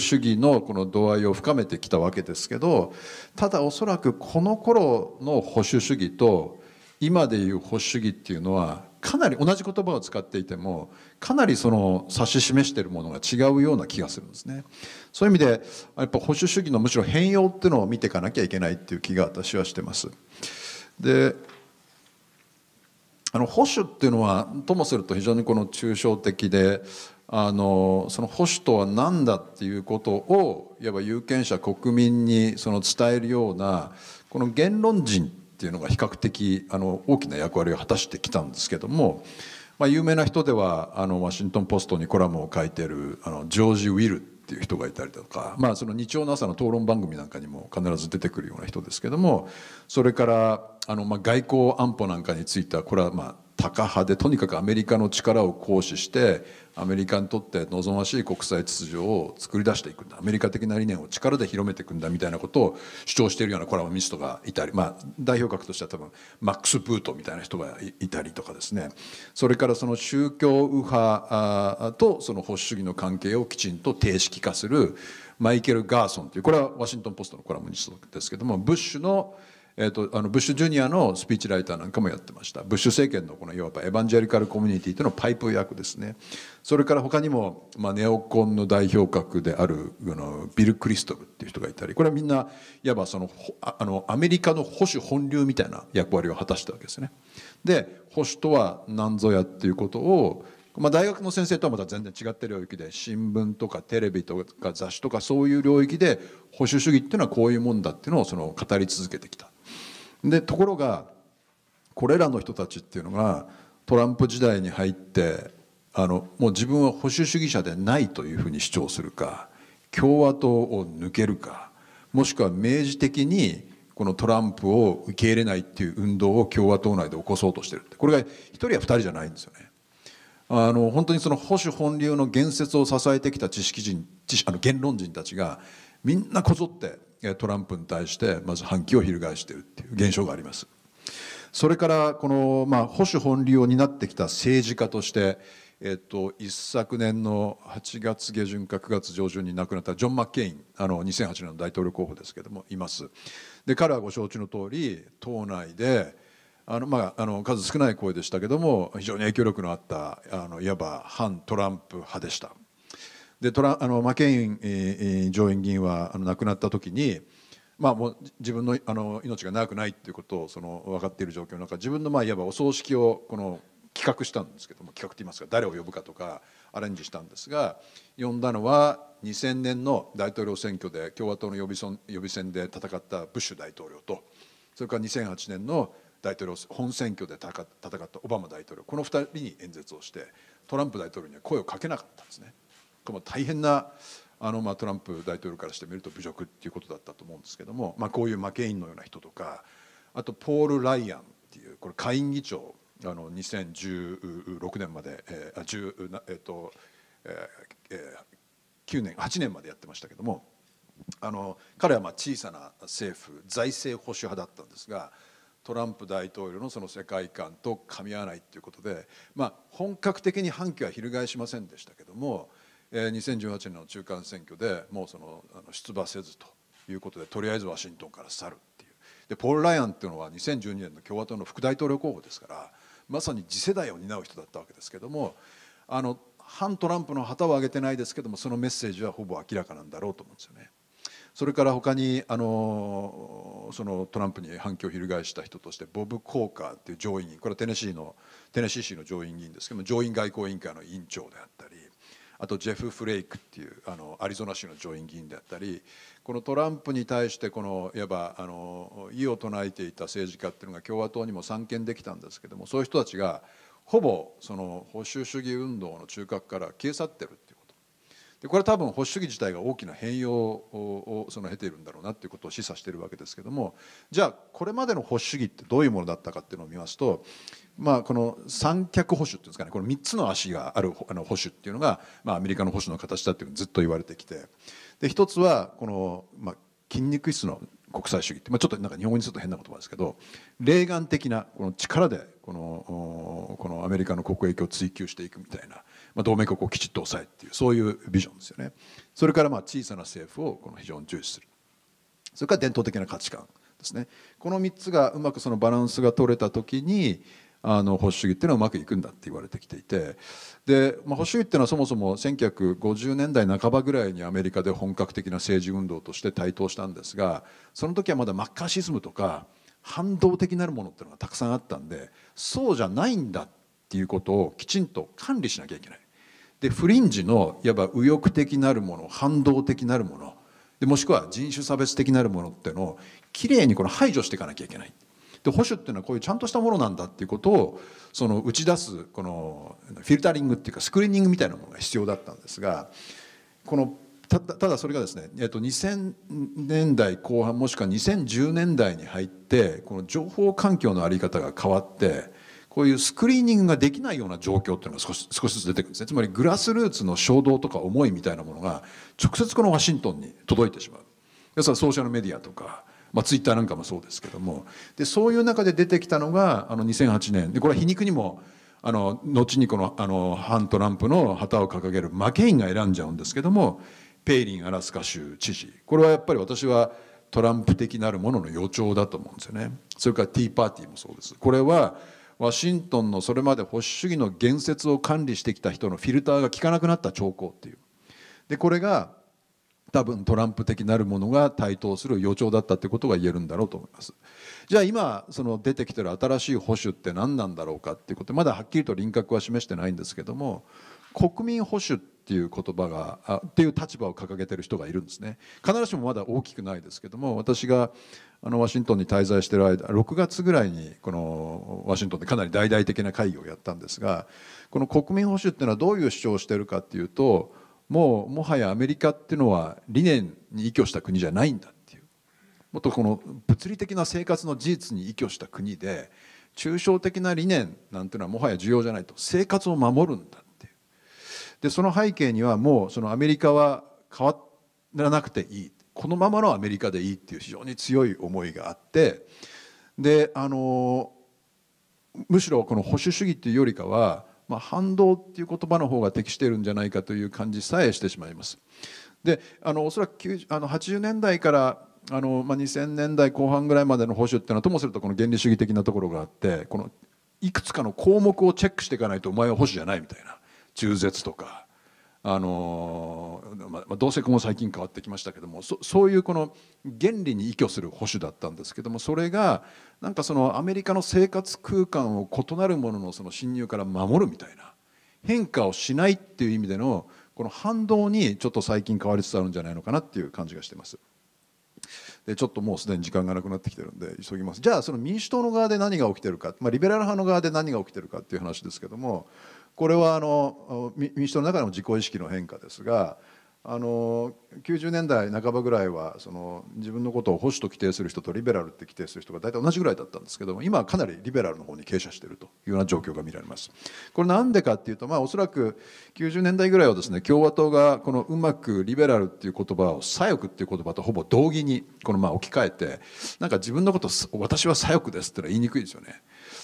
主義のこの度合いを深めてきたわけですけどただおそらくこの頃の保守主義と今でいう保守主義っていうのはかなり同じ言葉を使っていてもかなりその指し示しているものが違うような気がするんですねそういう意味でやっぱ保守主義のむしろ変容っていうのを見ていかなきゃいけないっていう気が私はしてますであの保守っていうのはともすると非常にこの抽象的であのその保守とは何だっていうことをいわば有権者国民にその伝えるようなこの言論人っていうのが比較的あの大きな役割を果たしてきたんですけども、まあ、有名な人ではあのワシントン・ポストにコラムを書いてるあのジョージ・ウィルっていう人がいたりだとか、まあ、その日曜の朝の討論番組なんかにも必ず出てくるような人ですけどもそれからあの、まあ、外交安保なんかについてはこれはまあタカ派でとにかくアメリカの力を行使してアメリカにとって望ましい国際秩序を作り出していくんだアメリカ的な理念を力で広めていくんだみたいなことを主張しているようなコラムミストがいたり、まあ、代表格としては多分マックス・ブートみたいな人がいたりとかですねそれからその宗教右派とその保守主義の関係をきちんと定式化するマイケル・ガーソンというこれはワシントン・ポストのコラムニストですけどもブッシュの「えーと、あのブッシュジュニアのスピーチライターなんかもやってましたブッシュ政権のこのいわばエバンジェリカルコミュニティとのパイプ役ですねそれから他にも、まあ、ネオコンの代表格であるあのビル・クリストルっていう人がいたりこれはみんないわばそのあのアメリカの保守本流みたいな役割を果たしたわけですね。で保守とは何ぞやっていうことをまあ、大学の先生とはまた全然違ってる領域で新聞とかテレビとか雑誌とかそういう領域で保守主義っていうのはこういうもんだっていうのをその語り続けてきたでところがこれらの人たちっていうのがトランプ時代に入ってあのもう自分は保守主義者でないというふうに主張するか共和党を抜けるかもしくは明示的にこのトランプを受け入れないっていう運動を共和党内で起こそうとしてるこれが1人や2人じゃないんですよね。あの本当にその保守本流の言説を支えてきた知識人あの言論人たちがみんなこぞってトランプに対してまず反旗を翻しているっていう現象があります。それからこの、まあ、保守本流を担ってきた政治家として、えっと、一昨年の8月下旬か9月上旬に亡くなったジョン・マッケインあの2008年の大統領候補ですけどもいますで彼はご承知の通り党内であの、まあ、あの数少ない声でしたけども非常に影響力のあったあのいわば反トランプ派でした。でトラあのマケイン、えー、上院議員はあの亡くなった時に、まあ、もう自分のあの命が長くないということをその分かっている状況の中自分の、まあ、いわばお葬式をこの企画したんですけども企画といいますか誰を呼ぶかとかアレンジしたんですが呼んだのは2000年の大統領選挙で共和党の予備選予備選で戦ったブッシュ大統領とそれから2008年の大統領本選挙で戦ったオバマ大統領この2人に演説をしてトランプ大統領には声をかけなかったんですね。かも大変なあのまあトランプ大統領からしてみると侮辱っていうことだったと思うんですけども、まあ、こういうマケインのような人とかあとポール・ライアンっていうこれ下院議長あの2016年まで、えー、あ0えっ、と、えー、え9年8年までやってましたけどもあの彼はまあ小さな政府財政保守派だったんですがトランプ大統領のその世界観と噛み合わないということで、まあ、本格的に反旗は翻しませんでしたけどもえー、2018年の中間選挙でもうそのあの出馬せずということでとりあえずワシントンから去るっていうでポール・ライアンっていうのは2012年の共和党の副大統領候補ですからまさに次世代を担う人だったわけですけどもあの反トランプの旗を上げてないですけどもそのメッセージはほぼ明らかなんだろうと思うんですよね。それから他にあのそのトランプに反響を翻した人としてボブ・コーカーっていう上院議員これはテネシーのテネシー州の上院議員ですけども上院外交委員会の委員長であったりあとジェフ・フレイクっていうあのアリゾナ州の上院議員であったりこのトランプに対してこのいわばあの異を唱えていた政治家っていうのが共和党にも参見できたんですけどもそういう人たちがほぼその保守主義運動の中核から消え去ってるっていうことでこれは多分保守主義自体が大きな変容をその経ているんだろうなっていうことを示唆しているわけですけどもじゃあこれまでの保守主義ってどういうものだったかっていうのを見ますとまあ、この三脚保守っていうんですかねこの3つの足があるあの保守っていうのが、まあ、アメリカの保守の形だっていうのずっと言われてきてで一つはこの、まあ、筋肉質の国際主義って、まあ、ちょっとなんか日本語にすると変な言葉ですけどレーガン的なこの力でこのこのアメリカの国益を追求していくみたいな、まあ、同盟国をきちっと抑えっていうそういうビジョンですよねそれからまあ小さな政府をこの非常に重視するそれから伝統的な価値観ですねこの3つがうまくそのバランスが取れた時に、あの保守主義っていうのはうまくいくんだって言われてきていてで、まあ、保守主義っていうのはそもそも1950年代半ばぐらいにアメリカで本格的な政治運動として台頭したんですがその時はまだマッカーシズムとか反動的なるものっていうのがたくさんあったんでそうじゃないんだっていうことをきちんと管理しなきゃいけない。でフリンジのいわば右翼的なるもの反動的なるものでもしくは人種差別的なるものっていうのをきれいにこの排除していかなきゃいけない。で保守っていうのはこういうちゃんとしたものなんだっていうことをその打ち出すこのフィルタリングっていうかスクリーニングみたいなものが必要だったんですがこのただそれがですね、えっと2000年代後半もしくは2010年代に入ってこの情報環境の在り方が変わってこういうスクリーニングができないような状況っていうのが少し少しずつ出てくるんですねつまりグラスルーツの衝動とか思いみたいなものが直接このワシントンに届いてしまう。ですソーシャルメディアとかまあ、ツイッターなんかもそうですけどもでそういう中で出てきたのがあの2008年でこれは皮肉にもあの後にこのあの反トランプの旗を掲げるマケインが選んじゃうんですけどもペイリンアラスカ州知事これはやっぱり私はトランプ的なるものの予兆だと思うんですよねそれからティーパーティーもそうですこれはワシントンのそれまで保守主義の言説を管理してきた人のフィルターが効かなくなった兆候っていうでこれが多分トランプ的なるものが台頭する予兆だったってことが言えるんだろうと思いますじゃあ今その出てきてる新しい保守って何なんだろうかっていうことまだはっきりと輪郭は示してないんですけども国民保守っていう言葉があっていう立場を掲げてる人がいるんですね必ずしもまだ大きくないですけども私があのワシントンに滞在してる間6月ぐらいにこのワシントンでかなり大々的な会議をやったんですがこの国民保守っていうのはどういう主張をしてるかっていうともうもはやアメリカっていうのは理念に依拠した国じゃないんだっていうもっとこの物理的な生活の事実に依拠した国で抽象的な理念なんていうのはもはや重要じゃないと生活を守るんだっていうでその背景にはもうそのアメリカは変わらなくていいこのままのアメリカでいいっていう非常に強い思いがあってであのむしろこの保守主義っていうよりかはまあ、反動っていう言葉の方が適しているんじゃないかという感じさえしてしまいます。であのおそらくあの80年代からあの、まあ、2000年代後半ぐらいまでの保守っていうのはともするとこの原理主義的なところがあってこのいくつかの項目をチェックしていかないとお前は保守じゃないみたいな中絶とかあのまあ、同性婚も最近変わってきましたけどもそういうこの原理に依拠する保守だったんですけどもそれがなんかそのアメリカの生活空間を異なるもののその侵入から守るみたいな変化をしないっていう意味でのこの反動にちょっと最近変わりつつあるんじゃないのかなっていう感じがしてます。でちょっともうすでに時間がなくなってきてるんで急ぎますじゃあその民主党の側で何が起きてるか、まあ、リベラル派の側で何が起きてるかっていう話ですけどもこれはあの民主党の中でも自己意識の変化ですがあの90年代半ばぐらいはその自分のことを保守と規定する人とリベラルって規定する人が大体同じぐらいだったんですけども今はかなりリベラルの方に傾斜しているというような状況が見られます。これなんでかっていうと、まあ、おそらく90年代ぐらいはですね共和党がこのうまくリベラルっていう言葉を左翼っていう言葉とほぼ同義にこのまあ置き換えてなんか自分のこと私は左翼ですってのは言いにくいですよね。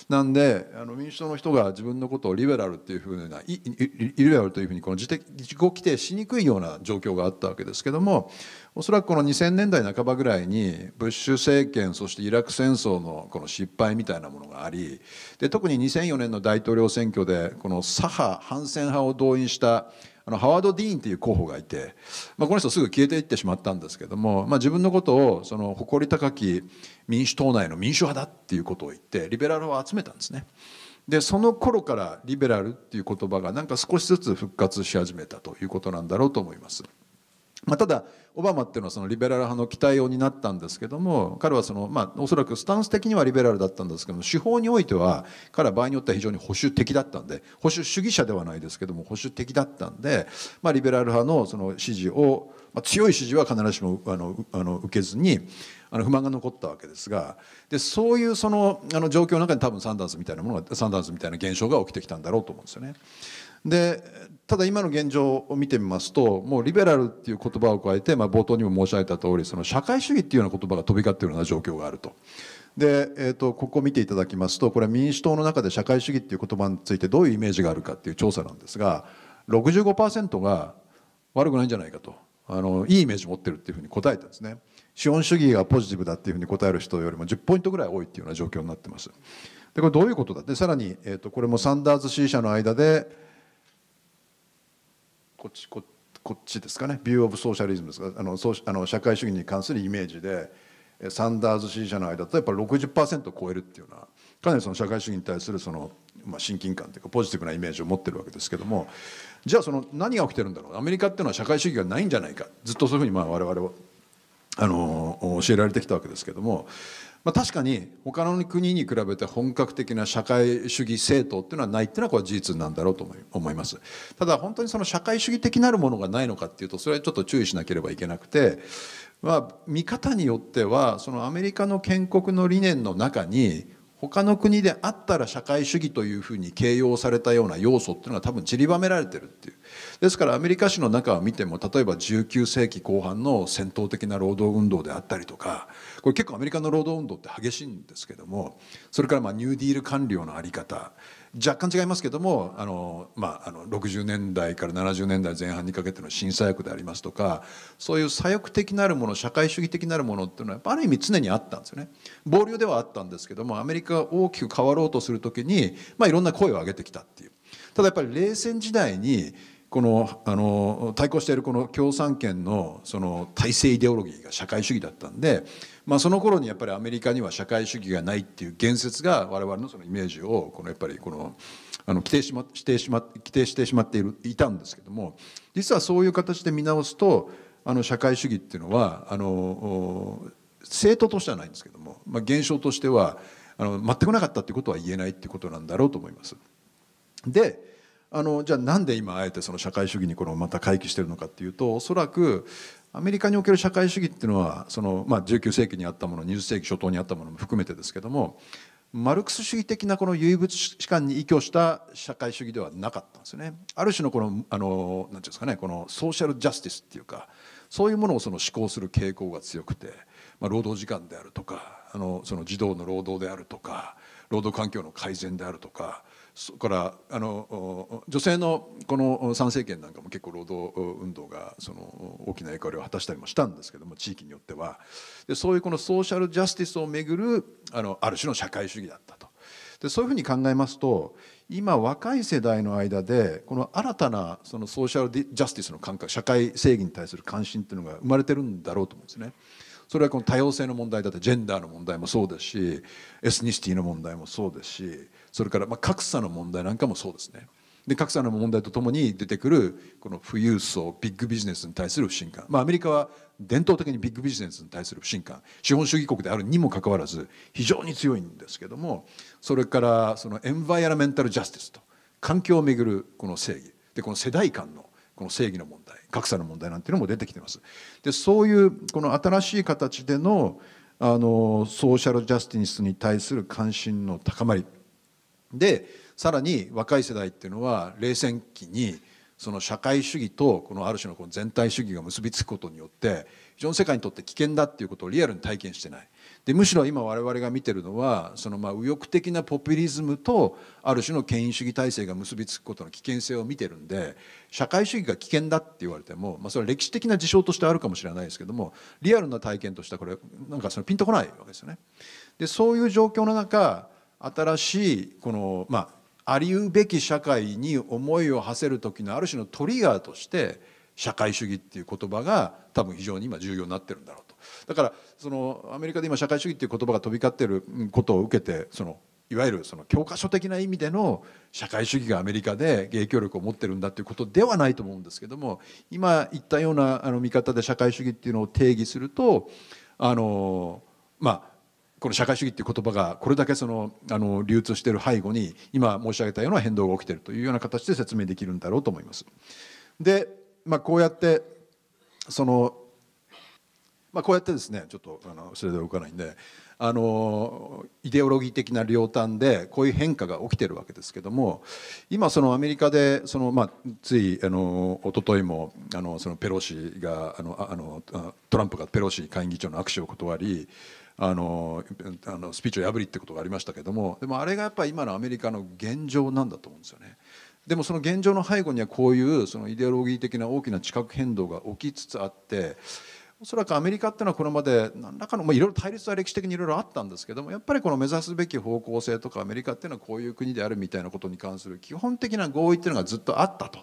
なんであの民主党の人が自分のことをリベラルっていうふうなリベラルというふうにこの自己規定しにくいような状況があったわけですけどもおそらくこの2000年代半ばぐらいにブッシュ政権そしてイラク戦争のこの失敗みたいなものがありで特に2004年の大統領選挙でこの左派反戦派を動員したあのハワード・ディーンという候補がいて、まあ、この人すぐ消えていってしまったんですけども、まあ、自分のことをその誇り高き民主党内の民主派だっていうことを言ってリベラルを集めたんですね。でその頃からリベラルっていう言葉がなんか少しずつ復活し始めたということなんだろうと思います。まあ、ただオバマっていうのはそのリベラル派の期待を担ったんですけども彼はその、まあ、おそらくスタンス的にはリベラルだったんですけども手法においては彼は場合によっては非常に保守的だったんで保守主義者ではないですけども保守的だったんで、まあ、リベラル派のその支持を、まあ、強い支持は必ずしもあのあの受けずにあの不満が残ったわけですがでそういうそのあの状況の中に多分サンダースみたいなものがサンダースみたいな現象が起きてきたんだろうと思うんですよね。でただ今の現状を見てみますともうリベラルっていう言葉を加えて、まあ、冒頭にも申し上げた通りそり社会主義っていうような言葉が飛び交っているような状況があると。で、えーと、ここを見ていただきますとこれは民主党の中で社会主義っていう言葉についてどういうイメージがあるかっていう調査なんですが65%が悪くないんじゃないかとあのいいイメージ持ってるっていうふうに答えたんですね資本主義がポジティブだっていうふうに答える人よりも10ポイントぐらい多いっていうような状況になってますでこれどういうことだってさらに、えーと、とこれもサンダーズ支持者の間でこっちこっちですかねビュー・オブ・ソーシャリズムですかあのあの社会主義に関するイメージでサンダーズ支持者の間だとやっぱり60%を超えるっていうのはかなりその社会主義に対するその、まあ、親近感というかポジティブなイメージを持ってるわけですけどもじゃあその何が起きてるんだろうアメリカっていうのは社会主義がないんじゃないかずっとそういうふうにまあ我々はあの教えられてきたわけですけどもまあ、確かに他の国に比べて本格的な社会主義政党っていうのはないっていうのはこれは事実なんだろうと思いますただ本当にその社会主義的なるものがないのかっていうとそれはちょっと注意しなければいけなくて、まあ、見方によってはそのアメリカの建国の理念の中に他の国であったら社会主義というふうに形容されたような要素っていうのが多分散りばめられてるっていうですからアメリカ史の中を見ても例えば19世紀後半の戦闘的な労働運動であったりとかこれ結構アメリカの労働運動って激しいんですけどもそれからまあニューディール官僚の在り方若干違いますけどもあの、まあ、あの60年代から70年代前半にかけての新左翼でありますとかそういう左翼的なるもの社会主義的なるものっていうのはある意味常にあったんですよね暴流ではあったんですけどもアメリカが大きく変わろうとする時に、まあ、いろんな声を上げてきたっていうただやっぱり冷戦時代にこのあの対抗しているこの共産権のその体制イデオロギーが社会主義だったんで、まあ、その頃にやっぱりアメリカには社会主義がないっていう言説が我々のそのイメージをこのやっぱりこのあの規定しましてしま規定してしまっているいたんですけども実はそういう形で見直すとあの社会主義っていうのはあの政党としてはないんですけども、まあ、現象としてはあの全くなかったってことは言えないってことなんだろうと思います。であのじゃあなんで今あえてその社会主義にこのまた回帰してるのかっていうとおそらくアメリカにおける社会主義っていうのはその、まあ、19世紀にあったもの20世紀初頭にあったものも含めてですけどもマルクス主義的なこの唯物史観に依拠した社会主義ではなかったんですよね。ある種のこのあのなて言うんですかねこのソーシャルジャスティスっていうかそういうものをその思考する傾向が強くて、まあ、労働時間であるとかあのその児童の労働であるとか労働環境の改善であるとかそからあの女性のこの参政権なんかも結構労働運動がその大きな役割を果たしたりもしたんですけども地域によってはでそういうこのソーシャルジャスティスをめぐるあのある種の社会主義だったとでそういうふうに考えますと今若い世代の間でこの新たなそのソーシャルジャスティスの感覚社会正義に対する関心っていうのが生まれてるんだろうと思うんですね。それはこの多様性の問題だってジェンダーの問題もそうですしエスニシティの問題もそうですしそれからま格差の問題なんかもそうですねで格差の問題とともに出てくるこの富裕層ビッグビジネスに対する不信感、まあ、アメリカは伝統的にビッグビジネスに対する不信感資本主義国であるにもかかわらず非常に強いんですけどもそれからそのエンバイアラメンタル・ジャスティスと環境をめぐるこの正義でこの世代間のこの正義の問題格差の問題なんていうのも出てきてます。でそういうこの新しい形でのあのソーシャル・ジャスティスに対する関心の高まりでさらに若い世代っていうのは冷戦期にその社会主義とこのある種のこの全体主義が結びつくことによって非常に世界にとって危険だっていうことをリアルに体験してないでむしろ今我々が見てるのはそのまあ右翼的なポピュリズムとある種の権威主義体制が結びつくことの危険性を見てるんで社会主義が危険だって言われても、まあ、それは歴史的な事象としてあるかもしれないですけどもリアルな体験としてはこれなんかそのピンとこないわけですよね。でそういう状況の中新しいこの、まあ、ありうべき社会に思いを馳せる時のある種のトリガーとして社会主義っていう言葉が多分非常に今重要になってるんだろうとだからそのアメリカで今社会主義っていう言葉が飛び交ってることを受けてそのいわゆるその教科書的な意味での社会主義がアメリカで影響力を持ってるんだっていうことではないと思うんですけども今言ったようなあの見方で社会主義っていうのを定義するとあのまあこの社会主義っていう言葉がこれだけそのあの流通している背後に今申し上げたような変動が起きているというような形で説明できるんだろうと思います。で、まあ、こうやってその、まあ、こうやってですねちょっとあのそれで動かないんであのイデオロギー的な両端でこういう変化が起きてるわけですけども今そのアメリカでその、まあ、ついあの一昨日もあのそのペロシがあのあのトランプがペロシ下院議長の握手を断りあのあのスピーチを破りってことがありましたけどもでもあれがやっぱり今のアメリカの現状なんだと思うんですよね。でもその現状の背後にはこういうそのイデオロギー的な大きな地殻変動が起きつつあっておそらくアメリカっていうのはこれまで何らかのいろいろ対立は歴史的にいろいろあったんですけどもやっぱりこの目指すべき方向性とかアメリカっていうのはこういう国であるみたいなことに関する基本的な合意っていうのがずっとあったと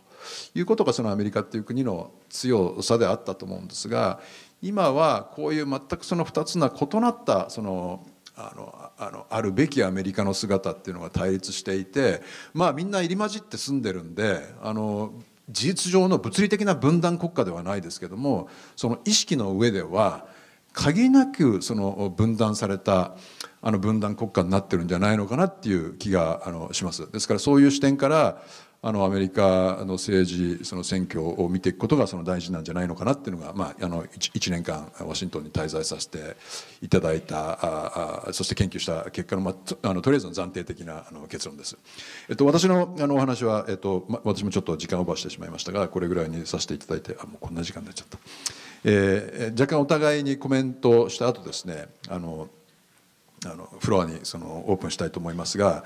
いうことがそのアメリカっていう国の強さであったと思うんですが今はこういう全くその2つの異なったそのあのあのあるべきアメリカの姿っていうのが対立していてまあみんな入り混じって住んでるんであの事実上の物理的な分断国家ではないですけどもその意識の上では限りなくその分断されたあの分断国家になってるんじゃないのかなっていう気がします。ですからそういう視点からあのアメリカの政治その選挙を見ていくことがその大事なんじゃないのかなっていうのが、まあ、あの 1, 1年間ワシントンに滞在させていただいたあそして研究した結果の,、まとあのとりあえずの暫定的なあの結論です、えっと、私のあのお話は、えっとま、私もちょっと時間オーバーしてしまいましたがこれぐらいにさせていただいてあもうこんな時間になっちゃった、えー、若干お互いにコメントした後ですねあのあのフロアにそのオープンしたいと思いますが、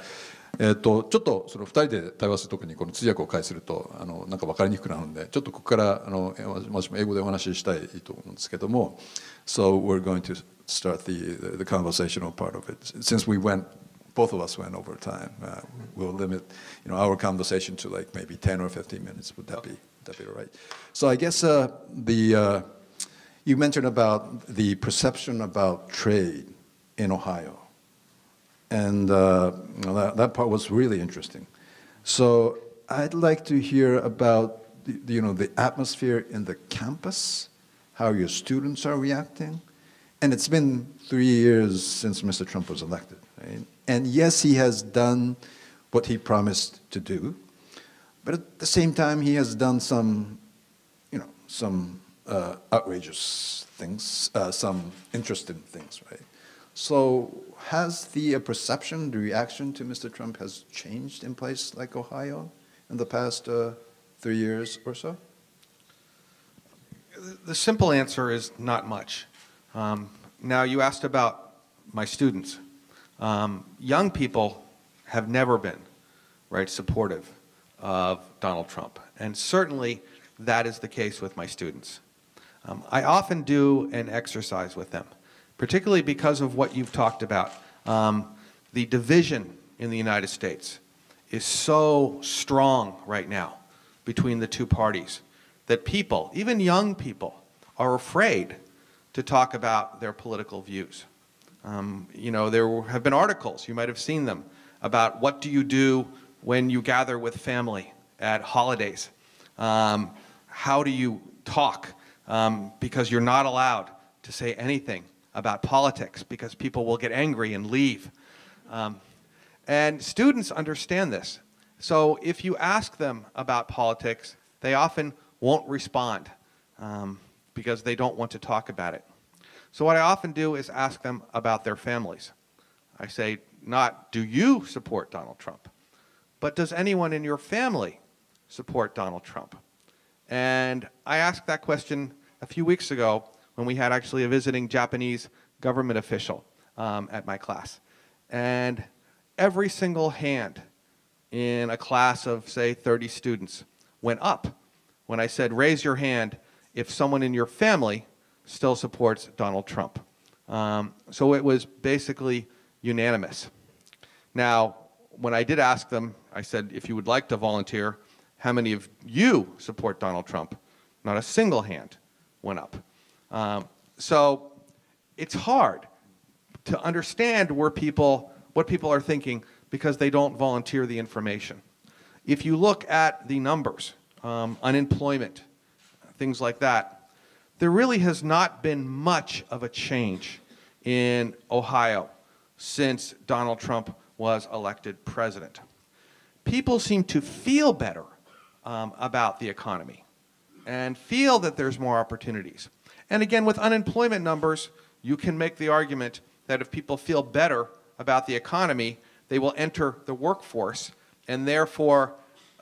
えーと、ちょっとその2人で対話するときにこの通訳を介するとあのなんか分かりにくくなるのでちょっとここからあの私も英語でお話ししたいと思うんですけども So we're going to start the, the conversational part of it since we went both of us went over time、uh, we'll limit you know our conversation to like maybe 10 or 15 minutes would that be would that be right so I guess uh, the uh, you mentioned about the perception about trade in Ohio And uh, that, that, part was really interesting. So I'd like to hear about the, you know, the atmosphere in the campus, how your students are reacting. And it's been three years since Mr. Trump was elected. Right? And yes, he has done what he promised to do. But at the same time, he has done some, you know, some uh, outrageous things, uh, some interesting things, right? So has the uh, perception, the reaction to Mr. Trump has changed in places like Ohio in the past uh, three years or so? The simple answer is not much. Um, now, you asked about my students. Um, young people have never been right supportive of Donald Trump, and certainly that is the case with my students. Um, I often do an exercise with them particularly because of what you've talked about. Um, the division in the United States is so strong right now between the two parties that people, even young people, are afraid to talk about their political views. Um, you know, there have been articles, you might have seen them, about what do you do when you gather with family at holidays? Um, how do you talk? Um, because you're not allowed to say anything about politics because people will get angry and leave. Um, and students understand this. So if you ask them about politics, they often won't respond um, because they don't want to talk about it. So what I often do is ask them about their families. I say, not do you support Donald Trump, but does anyone in your family support Donald Trump? And I asked that question a few weeks ago when we had actually a visiting Japanese government official um, at my class. And every single hand in a class of, say, 30 students went up when I said, raise your hand if someone in your family still supports Donald Trump. Um, so it was basically unanimous. Now, when I did ask them, I said, if you would like to volunteer, how many of you support Donald Trump? Not a single hand went up. Um, so it's hard to understand where people, what people are thinking because they don't volunteer the information. If you look at the numbers, um, unemployment, things like that, there really has not been much of a change in Ohio since Donald Trump was elected president. People seem to feel better um, about the economy and feel that there's more opportunities. And again, with unemployment numbers, you can make the argument that if people feel better about the economy, they will enter the workforce and therefore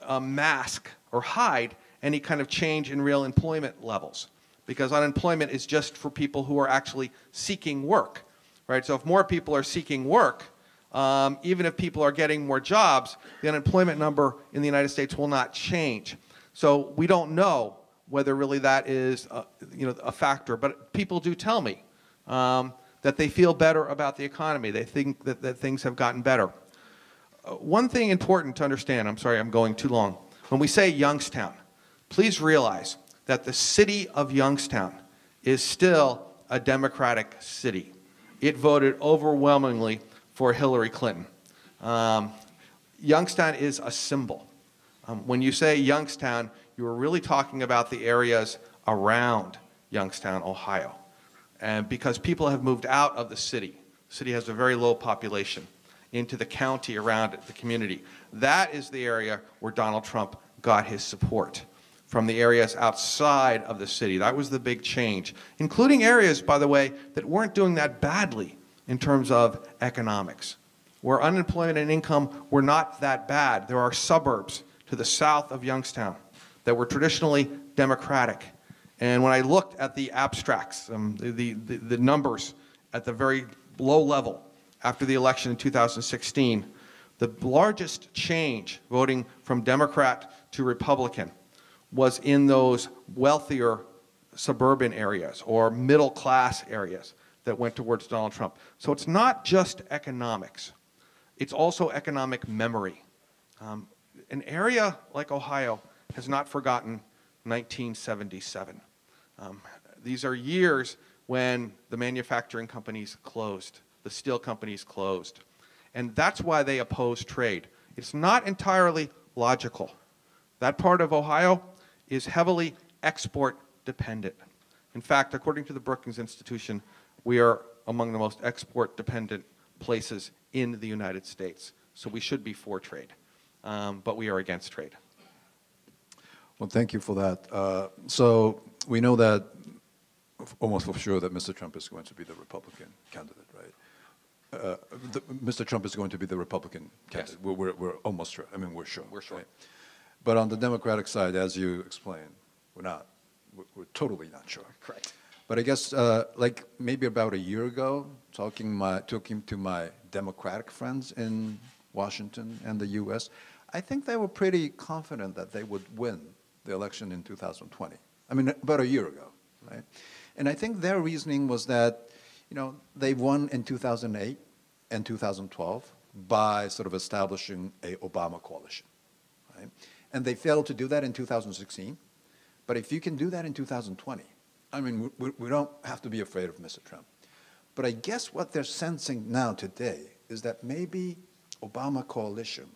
uh, mask or hide any kind of change in real employment levels because unemployment is just for people who are actually seeking work, right? So if more people are seeking work, um, even if people are getting more jobs, the unemployment number in the United States will not change. So we don't know whether really that is a, uh, you know, a factor. But people do tell me um, that they feel better about the economy. They think that, that things have gotten better. Uh, one thing important to understand, I'm sorry I'm going too long. When we say Youngstown, please realize that the city of Youngstown is still a Democratic city. It voted overwhelmingly for Hillary Clinton. Um, Youngstown is a symbol. Um, when you say Youngstown, you were really talking about the areas around Youngstown, Ohio. And because people have moved out of the city, the city has a very low population, into the county around it, the community. That is the area where Donald Trump got his support from the areas outside of the city. That was the big change, including areas, by the way, that weren't doing that badly in terms of economics, where unemployment and income were not that bad. There are suburbs to the south of Youngstown that were traditionally democratic. And when I looked at the abstracts, um, the, the, the numbers at the very low level after the election in 2016, the largest change voting from Democrat to Republican was in those wealthier suburban areas or middle class areas that went towards Donald Trump. So it's not just economics, it's also economic memory. Um, an area like Ohio has not forgotten 1977. Um, these are years when the manufacturing companies closed, the steel companies closed. And that's why they oppose trade. It's not entirely logical. That part of Ohio is heavily export dependent. In fact, according to the Brookings Institution, we are among the most export dependent places in the United States. So we should be for trade, um, but we are against trade. Well, thank you for that. Uh, so we know that almost for sure that Mr. Trump is going to be the Republican candidate, right? Uh, the, Mr. Trump is going to be the Republican candidate. Yes. We're, we're, we're, almost sure. I mean, we're sure. We're sure. Right? But on the Democratic side, as you explained, we're not. We're, we're totally not sure. Correct. But I guess, uh, like maybe about a year ago, talking my talking to my Democratic friends in Washington and the U.S., I think they were pretty confident that they would win the election in 2020. I mean, about a year ago, right? And I think their reasoning was that, you know, they won in 2008 and 2012 by sort of establishing a Obama coalition, right? And they failed to do that in 2016. But if you can do that in 2020, I mean, we, we don't have to be afraid of Mr. Trump. But I guess what they're sensing now today is that maybe Obama coalition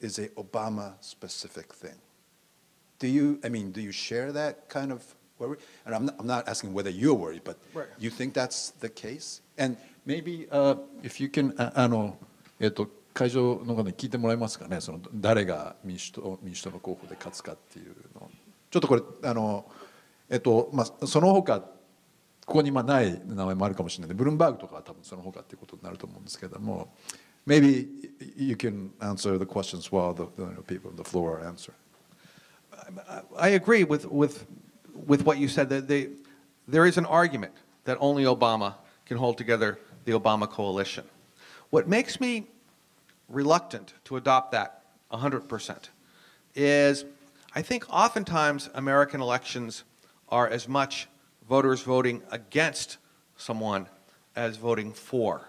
is a Obama specific thing. Do you, I mean, do you share that kind of worry? And I'm not, I'm not asking whether you're worried, but right. you think that's the case? And maybe uh, if you can, あの、えっと、会場の方に聞いてもらえますかね、その誰が民主党民主党の候補で勝つかっていうの。ちょっとこれ、あの、えっと、まあ、その他、ここにまあない名前もあるかもしれないで、ブルームバーグとかは多分その他っていうことになると思うんですけれども、maybe you can answer the questions while the, the people on the floor a n s w e r I agree with, with, with what you said. That they, there is an argument that only Obama can hold together the Obama coalition. What makes me reluctant to adopt that 100% is I think oftentimes American elections are as much voters voting against someone as voting for.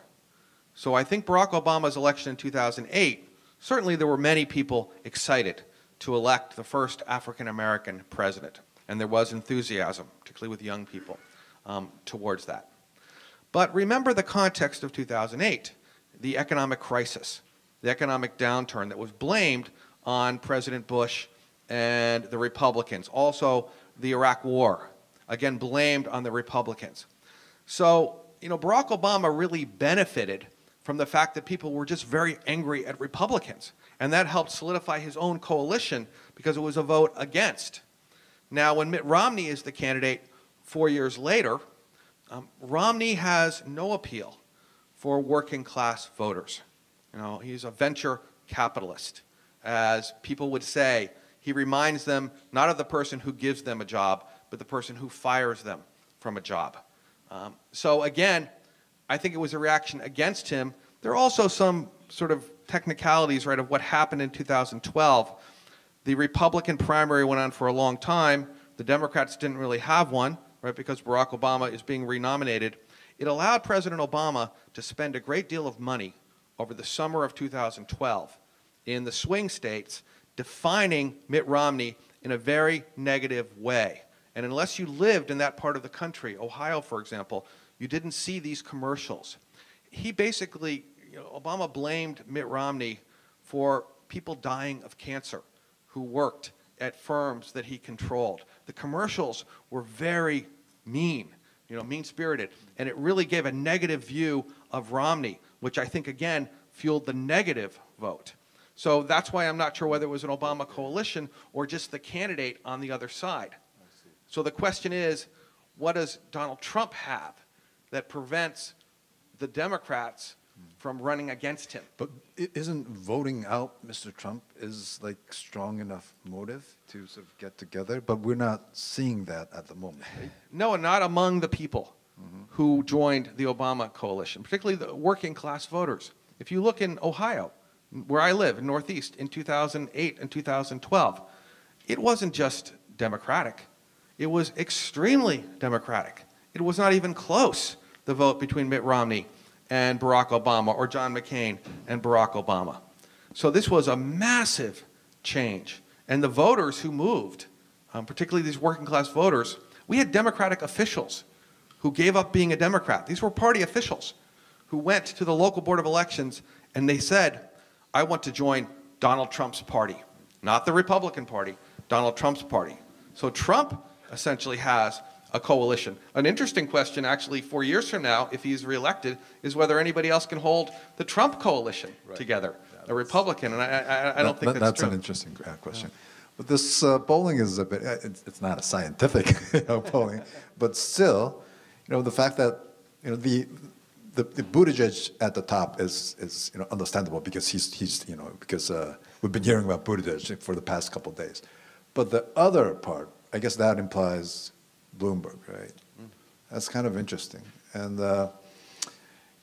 So I think Barack Obama's election in 2008, certainly there were many people excited to elect the first African American president. And there was enthusiasm, particularly with young people, um, towards that. But remember the context of 2008, the economic crisis, the economic downturn that was blamed on President Bush and the Republicans. Also, the Iraq War, again, blamed on the Republicans. So, you know, Barack Obama really benefited from the fact that people were just very angry at Republicans. And that helped solidify his own coalition because it was a vote against. Now, when Mitt Romney is the candidate four years later, um, Romney has no appeal for working class voters. You know, he's a venture capitalist. As people would say, he reminds them not of the person who gives them a job, but the person who fires them from a job. Um, so again, I think it was a reaction against him. There are also some sort of technicalities, right, of what happened in 2012. The Republican primary went on for a long time. The Democrats didn't really have one, right, because Barack Obama is being renominated. It allowed President Obama to spend a great deal of money over the summer of 2012 in the swing states, defining Mitt Romney in a very negative way. And unless you lived in that part of the country, Ohio, for example, you didn't see these commercials. He basically you know, Obama blamed Mitt Romney for people dying of cancer who worked at firms that he controlled. The commercials were very mean, you know, mean-spirited, and it really gave a negative view of Romney, which I think, again, fueled the negative vote. So that's why I'm not sure whether it was an Obama coalition or just the candidate on the other side. So the question is, what does Donald Trump have that prevents the Democrats from running against him. But isn't voting out Mr. Trump is like strong enough motive to sort of get together? But we're not seeing that at the moment. Right? No, not among the people mm -hmm. who joined the Obama coalition, particularly the working class voters. If you look in Ohio, where I live, in Northeast, in 2008 and 2012, it wasn't just Democratic. It was extremely Democratic. It was not even close, the vote between Mitt Romney and Barack Obama, or John McCain and Barack Obama. So this was a massive change. And the voters who moved, um, particularly these working class voters, we had Democratic officials who gave up being a Democrat. These were party officials who went to the local board of elections and they said, I want to join Donald Trump's party, not the Republican Party, Donald Trump's party. So Trump essentially has a coalition. An interesting question, actually, four years from now, if he's reelected, is whether anybody else can hold the Trump coalition right. together, yeah, a Republican. And I, I, I don't that, think that's, that's an interesting uh, question. Yeah. But this uh, polling is a bit, uh, it's, it's not a scientific you know, polling, but still, you know, the fact that, you know, the, the, the Buttigieg at the top is, is you know, understandable because he's, he's you know, because uh, we've been hearing about Buttigieg for the past couple days. But the other part, I guess that implies Bloomberg, right? Mm. That's kind of interesting. And, uh,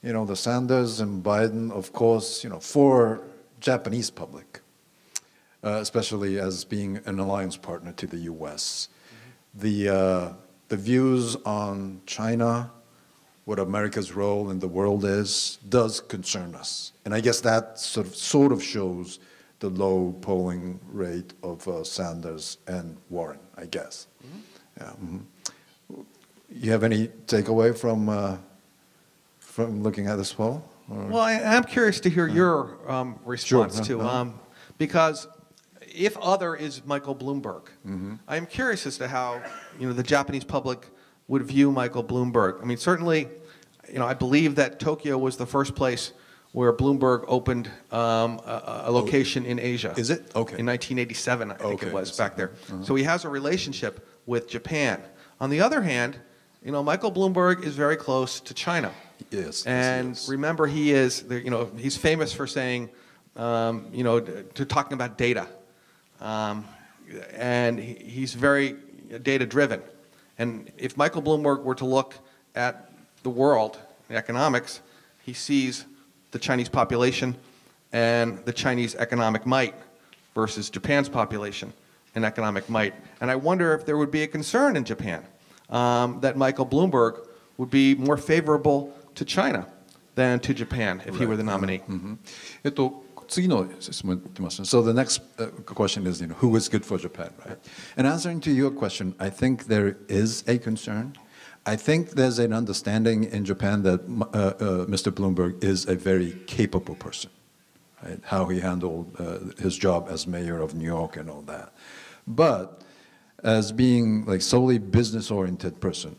you know, the Sanders and Biden, of course, you know, for Japanese public, uh, especially as being an alliance partner to the U.S., mm -hmm. the, uh, the views on China, what America's role in the world is, does concern us. And I guess that sort of, sort of shows the low polling rate of uh, Sanders and Warren, I guess. Mm -hmm. Yeah. Mm -hmm you have any takeaway from uh, from looking at this poll? Or? Well, I, am curious to hear uh-huh. your um, response sure. to no, uh-huh. Um, because if other is Michael Bloomberg, mm -hmm. I am curious as to how you know the Japanese public would view Michael Bloomberg. I mean, certainly, you know, I believe that Tokyo was the first place where Bloomberg opened um, a, a, location oh. in Asia. Is it okay? In 1987, I okay. think it was back there. Uh -huh. So he has a relationship with Japan. On the other hand you know, Michael Bloomberg is very close to China. Yes. And yes, yes. remember, he is, you know, he's famous for saying, um, you know, to talking about data. Um, and he's very data driven. And if Michael Bloomberg were to look at the world the economics, he sees the Chinese population and the Chinese economic might versus Japan's population and economic might. And I wonder if there would be a concern in Japan um, that Michael Bloomberg would be more favorable to China than to Japan if he were the nominee. Mm -hmm. the next uh, question is, you know, who is good for Japan, right? And answering to your question, I think there is a concern. I think there's an understanding in Japan that uh, uh, Mr. Bloomberg is a very capable person, right? How he handled uh, his job as mayor of New York and all that. But as being like solely business-oriented person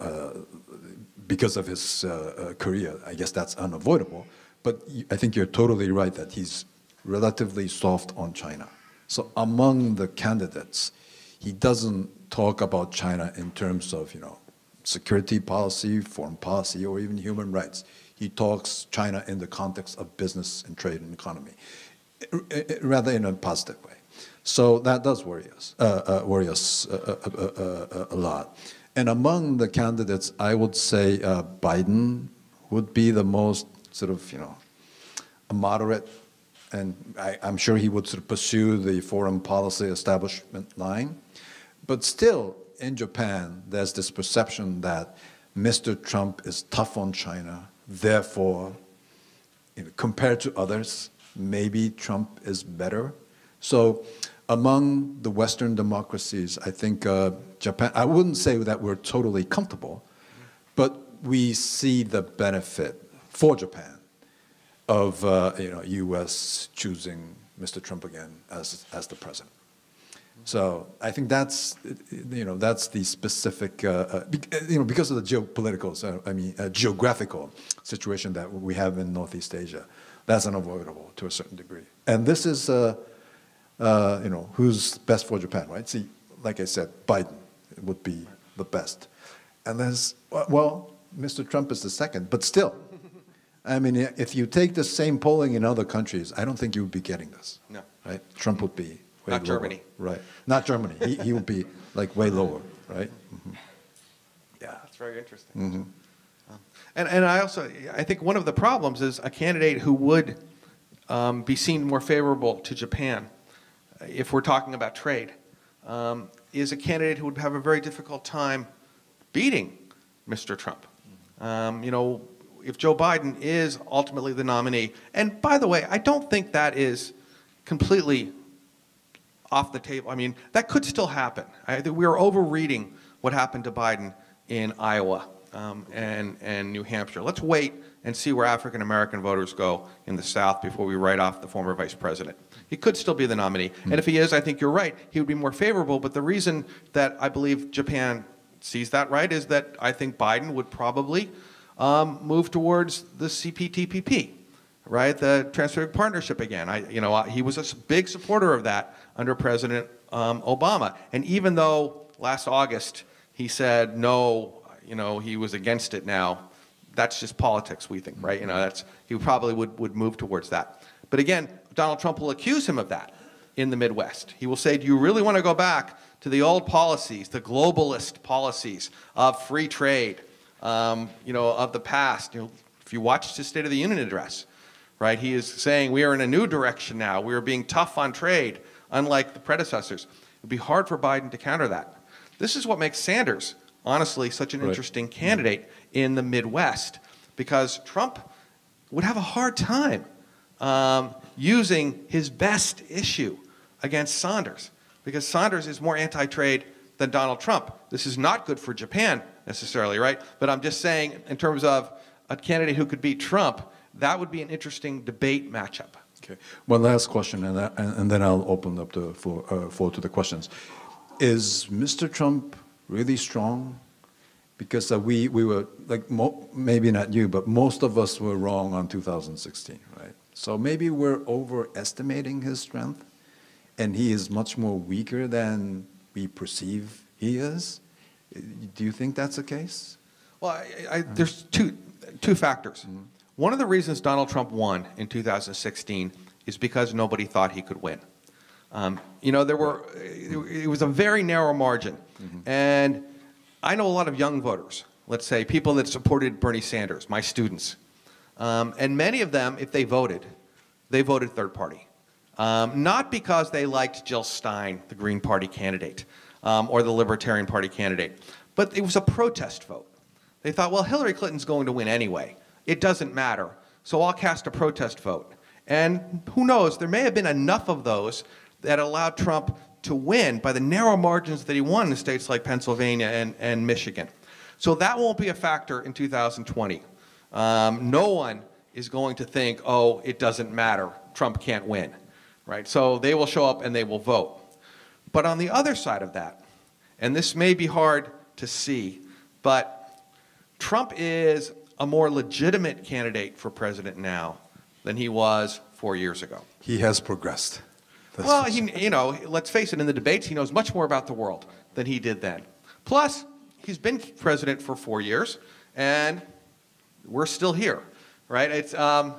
uh, because of his uh, uh, career. I guess that's unavoidable. But I think you're totally right that he's relatively soft on China. So among the candidates, he doesn't talk about China in terms of you know security policy, foreign policy, or even human rights. He talks China in the context of business and trade and economy, rather in a positive way. So that does worry us, uh, uh, worry us uh, uh, uh, uh a lot. And among the candidates, I would say Biden would be the most sort of, you know, a moderate, and I, am sure he would sort of pursue the foreign policy establishment line. But still, in Japan, there's this perception that Mr. Trump is tough on China, therefore, you know, compared to others, maybe Trump is better. So among the Western democracies, I think uh, Japan, I wouldn't say that we're totally comfortable, but we see the benefit for Japan of uh, you know, US choosing Mr. Trump again as, as the president. So I think that's, you know, that's the specific, uh, uh you know, because of the geopolitical, so, I mean, uh, geographical situation that we have in Northeast Asia, that's unavoidable to a certain degree. And this is, uh, uh, you know, who's best for Japan, right? See, like I said, Biden would be the best. And then uh, well, Mr. Trump is the second, but still, I mean, if you take the same polling in other countries, I don't think you would be getting this. No. Right? Trump would be Not lower, Germany. Right. Not Germany. he, he would be like way lower, right? Mm -hmm. Yeah. That's very interesting. Mm -hmm. um, and, and I also, I think one of the problems is a candidate who would um, be seen more favorable to Japan if we're talking about trade, um, is a candidate who would have a very difficult time beating Mr. Trump. Um, you know, if Joe Biden is ultimately the nominee, and by the way, I don't think that is completely off the table. I mean, that could still happen. I, think we are overreading what happened to Biden in Iowa um, and, and New Hampshire. Let's wait and see where African American voters go in the South before we write off the former vice president. He could still be the nominee. Mm. And if he is, I think you're right. He would be more favorable. But the reason that I believe Japan sees that right is that I think Biden would probably um, move towards the CPTPP, right? The Trans-Pacific Partnership again. I, you know, he was a big supporter of that under President um, Obama. And even though last August he said no, you know, he was against it now. That's just politics, we think, right? You know, that's he probably would would move towards that. But again, Donald Trump will accuse him of that in the Midwest. He will say, Do you really want to go back to the old policies, the globalist policies of free trade, um, you know, of the past? You know, if you watch his State of the Union address, right, he is saying, We are in a new direction now. We are being tough on trade, unlike the predecessors. It would be hard for Biden to counter that. This is what makes Sanders, honestly, such an right. interesting candidate in the Midwest, because Trump would have a hard time. Um, using his best issue against Saunders because Saunders is more anti trade than Donald Trump. This is not good for Japan necessarily, right? But I'm just saying, in terms of a candidate who could beat Trump, that would be an interesting debate matchup. Okay. One last question, and, and then I'll open up the floor, uh, floor to the questions. Is Mr. Trump really strong? Because uh, we, we were, like, maybe not you, but most of us were wrong on 2016, right? So maybe we're overestimating his strength, and he is much more weaker than we perceive he is. Do you think that's the case? Well, I, I, there's two, two factors. Mm -hmm. One of the reasons Donald Trump won in 2016 is because nobody thought he could win. Um, you know, there were, it, was a very narrow margin. Mm -hmm. And I know a lot of young voters, let's say, people that supported Bernie Sanders, my students, um, and many of them, if they voted, they voted third party. Um, not because they liked Jill Stein, the Green Party candidate, um, or the Libertarian Party candidate, but it was a protest vote. They thought, well, Hillary Clinton's going to win anyway. It doesn't matter. So I'll cast a protest vote. And who knows, there may have been enough of those that allowed Trump to win by the narrow margins that he won in states like Pennsylvania and, and Michigan. So that won't be a factor in 2020. Um, no one is going to think, oh, it doesn't matter, Trump can't win, right? So they will show up and they will vote. But on the other side of that, and this may be hard to see, but Trump is a more legitimate candidate for president now than he was four years ago. He has progressed. That's well, he, you know, let's face it, in the debates, he knows much more about the world than he did then. Plus, he's been president for four years, and we're still here, right? It's, um,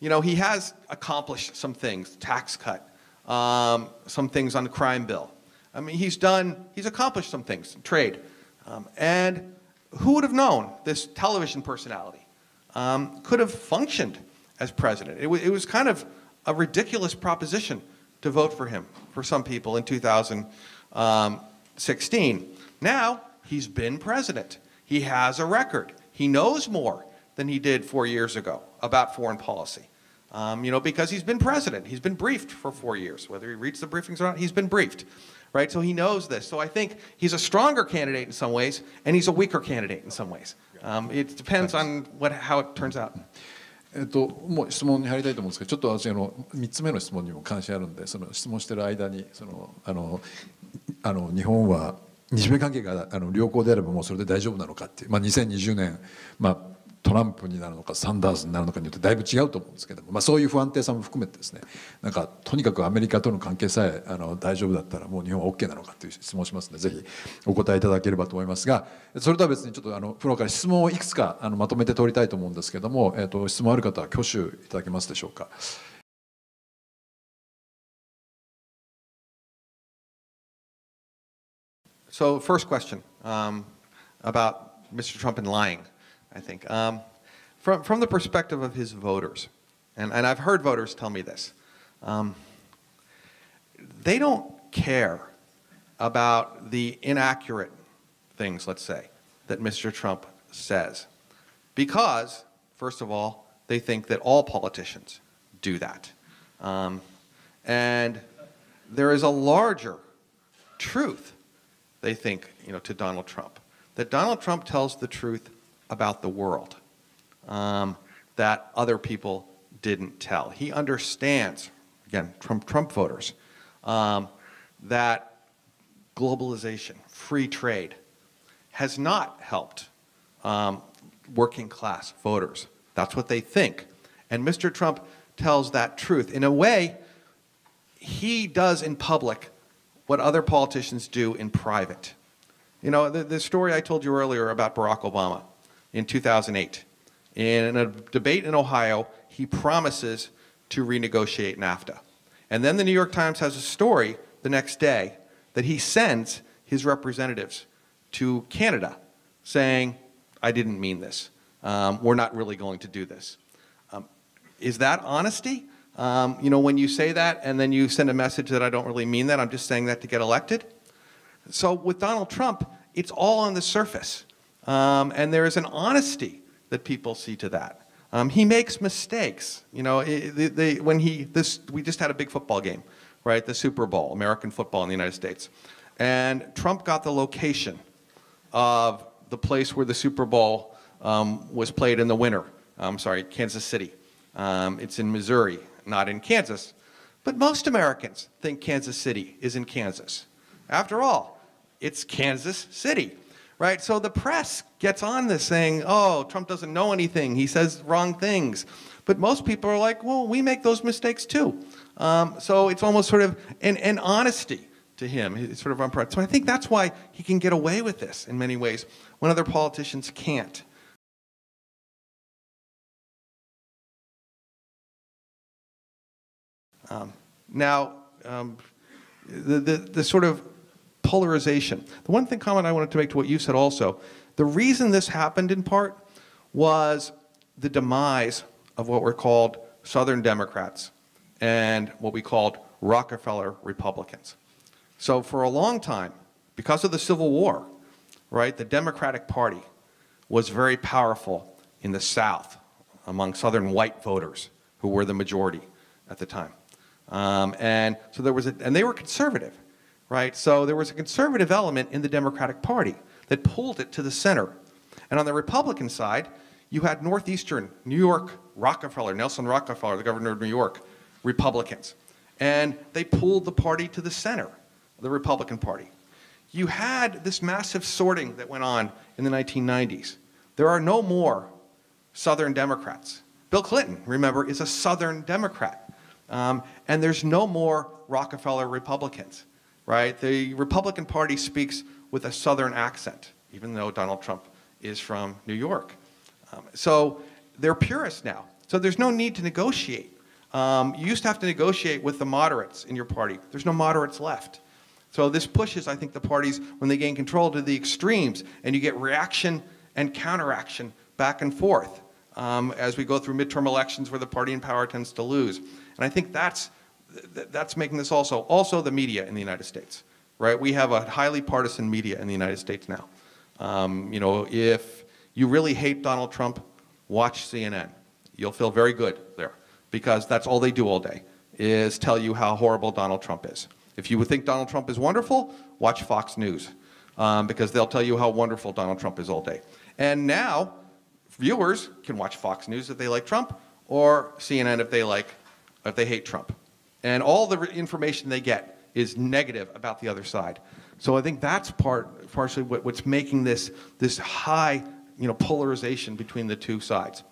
you know, he has accomplished some things, tax cut, um, some things on the crime bill. I mean, he's done, he's accomplished some things, trade. Um, and who would have known this television personality um, could have functioned as president? It, it was kind of a ridiculous proposition to vote for him for some people in 2016. Um, now, he's been president. He has a record. He knows more than he did four years ago about foreign policy. Um, you know, because he's been president. He's been briefed for four years. Whether he reads the briefings or not, he's been briefed, right? So he knows this. So I think he's a stronger candidate in some ways, and he's a weaker candidate in some ways. Um, it depends on what, how it turns out. えっと、もう質問に入りたいと思うんですけどちょっと私あの3つ目の質問にも関心あるんでその質問してる間にそのあのあの日本は日米関係があの良好であればもうそれで大丈夫なのかっていう、まあ、2020年、まあ、トランプになるのかサンダースになるのかによってだいぶ違うと思うんですけども、まあ、そういう不安定さも含めてですねなんかとにかくアメリカとの関係さえあの大丈夫だったらもう日本は OK なのかという質問をしますのでぜひお答えいただければと思いますがそれとは別にちょっとあのプロから質問をいくつかあのまとめて通りたいと思うんですけども、えー、と質問ある方は挙手いただけますでしょうか。So, first question um, about Mr. Trump and lying. I think. Um, from, from the perspective of his voters, and, and I've heard voters tell me this, um, they don't care about the inaccurate things, let's say, that Mr. Trump says. Because, first of all, they think that all politicians do that. Um, and there is a larger truth, they think, you know, to Donald Trump. That Donald Trump tells the truth about the world um, that other people didn't tell. He understands, again, Trump, Trump voters, um, that globalization, free trade, has not helped um, working class voters. That's what they think. And Mr. Trump tells that truth. In a way, he does in public what other politicians do in private. You know, the, the story I told you earlier about Barack Obama in 2008. In a debate in Ohio, he promises to renegotiate NAFTA. And then the New York Times has a story the next day that he sends his representatives to Canada saying, I didn't mean this. Um, we're not really going to do this. Um, is that honesty? Um, you know, when you say that and then you send a message that I don't really mean that, I'm just saying that to get elected. So with Donald Trump, it's all on the surface. Um, and there is an honesty that people see to that. Um, he makes mistakes. You know, they, they, when he, this, we just had a big football game, right? The Super Bowl, American football in the United States. And Trump got the location of the place where the Super Bowl um, was played in the winter. I'm sorry, Kansas City. Um, it's in Missouri, not in Kansas. But most Americans think Kansas City is in Kansas. After all, it's Kansas City right? So the press gets on this saying, oh, Trump doesn't know anything. He says wrong things. But most people are like, well, we make those mistakes too. Um, so it's almost sort of an, an honesty to him. It's sort of unproud. So I think that's why he can get away with this in many ways when other politicians can't. Um, now, um, the, the, the sort of polarization. The one thing comment I wanted to make to what you said also, the reason this happened in part was the demise of what were called Southern Democrats and what we called Rockefeller Republicans. So for a long time, because of the Civil War, right, the Democratic Party was very powerful in the South among Southern white voters who were the majority at the time. Um, and so there was a, and they were conservative right? So there was a conservative element in the Democratic Party that pulled it to the center. And on the Republican side, you had Northeastern, New York, Rockefeller, Nelson Rockefeller, the governor of New York, Republicans. And they pulled the party to the center, the Republican Party. You had this massive sorting that went on in the 1990s. There are no more Southern Democrats. Bill Clinton, remember, is a Southern Democrat. Um, and there's no more Rockefeller Republicans right? The Republican Party speaks with a Southern accent, even though Donald Trump is from New York. Um, so they're purists now. So there's no need to negotiate. Um, you used to have to negotiate with the moderates in your party. There's no moderates left. So this pushes, I think, the parties, when they gain control, to the extremes, and you get reaction and counteraction back and forth um, as we go through midterm elections where the party in power tends to lose. And I think that's th that's making this also. Also, the media in the United States, right? We have a highly partisan media in the United States now. Um, you know, if you really hate Donald Trump, watch CNN. You'll feel very good there because that's all they do all day is tell you how horrible Donald Trump is. If you think Donald Trump is wonderful, watch Fox News um, because they'll tell you how wonderful Donald Trump is all day. And now, viewers can watch Fox News if they like Trump or CNN if they like if they hate Trump. And all the information they get is negative about the other side. So I think that's part, partially what, what's making this, this high you know, polarization between the two sides.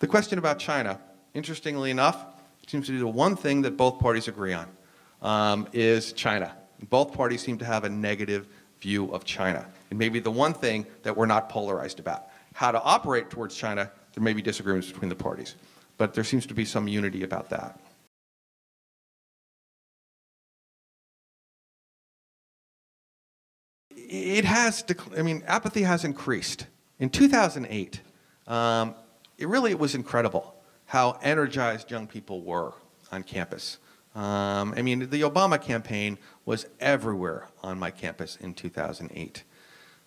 The question about China, interestingly enough, seems to be the one thing that both parties agree on, um, is China. Both parties seem to have a negative view of China. And maybe the one thing that we're not polarized about how to operate towards China, there may be disagreements between the parties. But there seems to be some unity about that. It has, I mean, apathy has increased. In 2008, um, it really it was incredible how energized young people were on campus. Um, I mean, the Obama campaign was everywhere on my campus in 2008.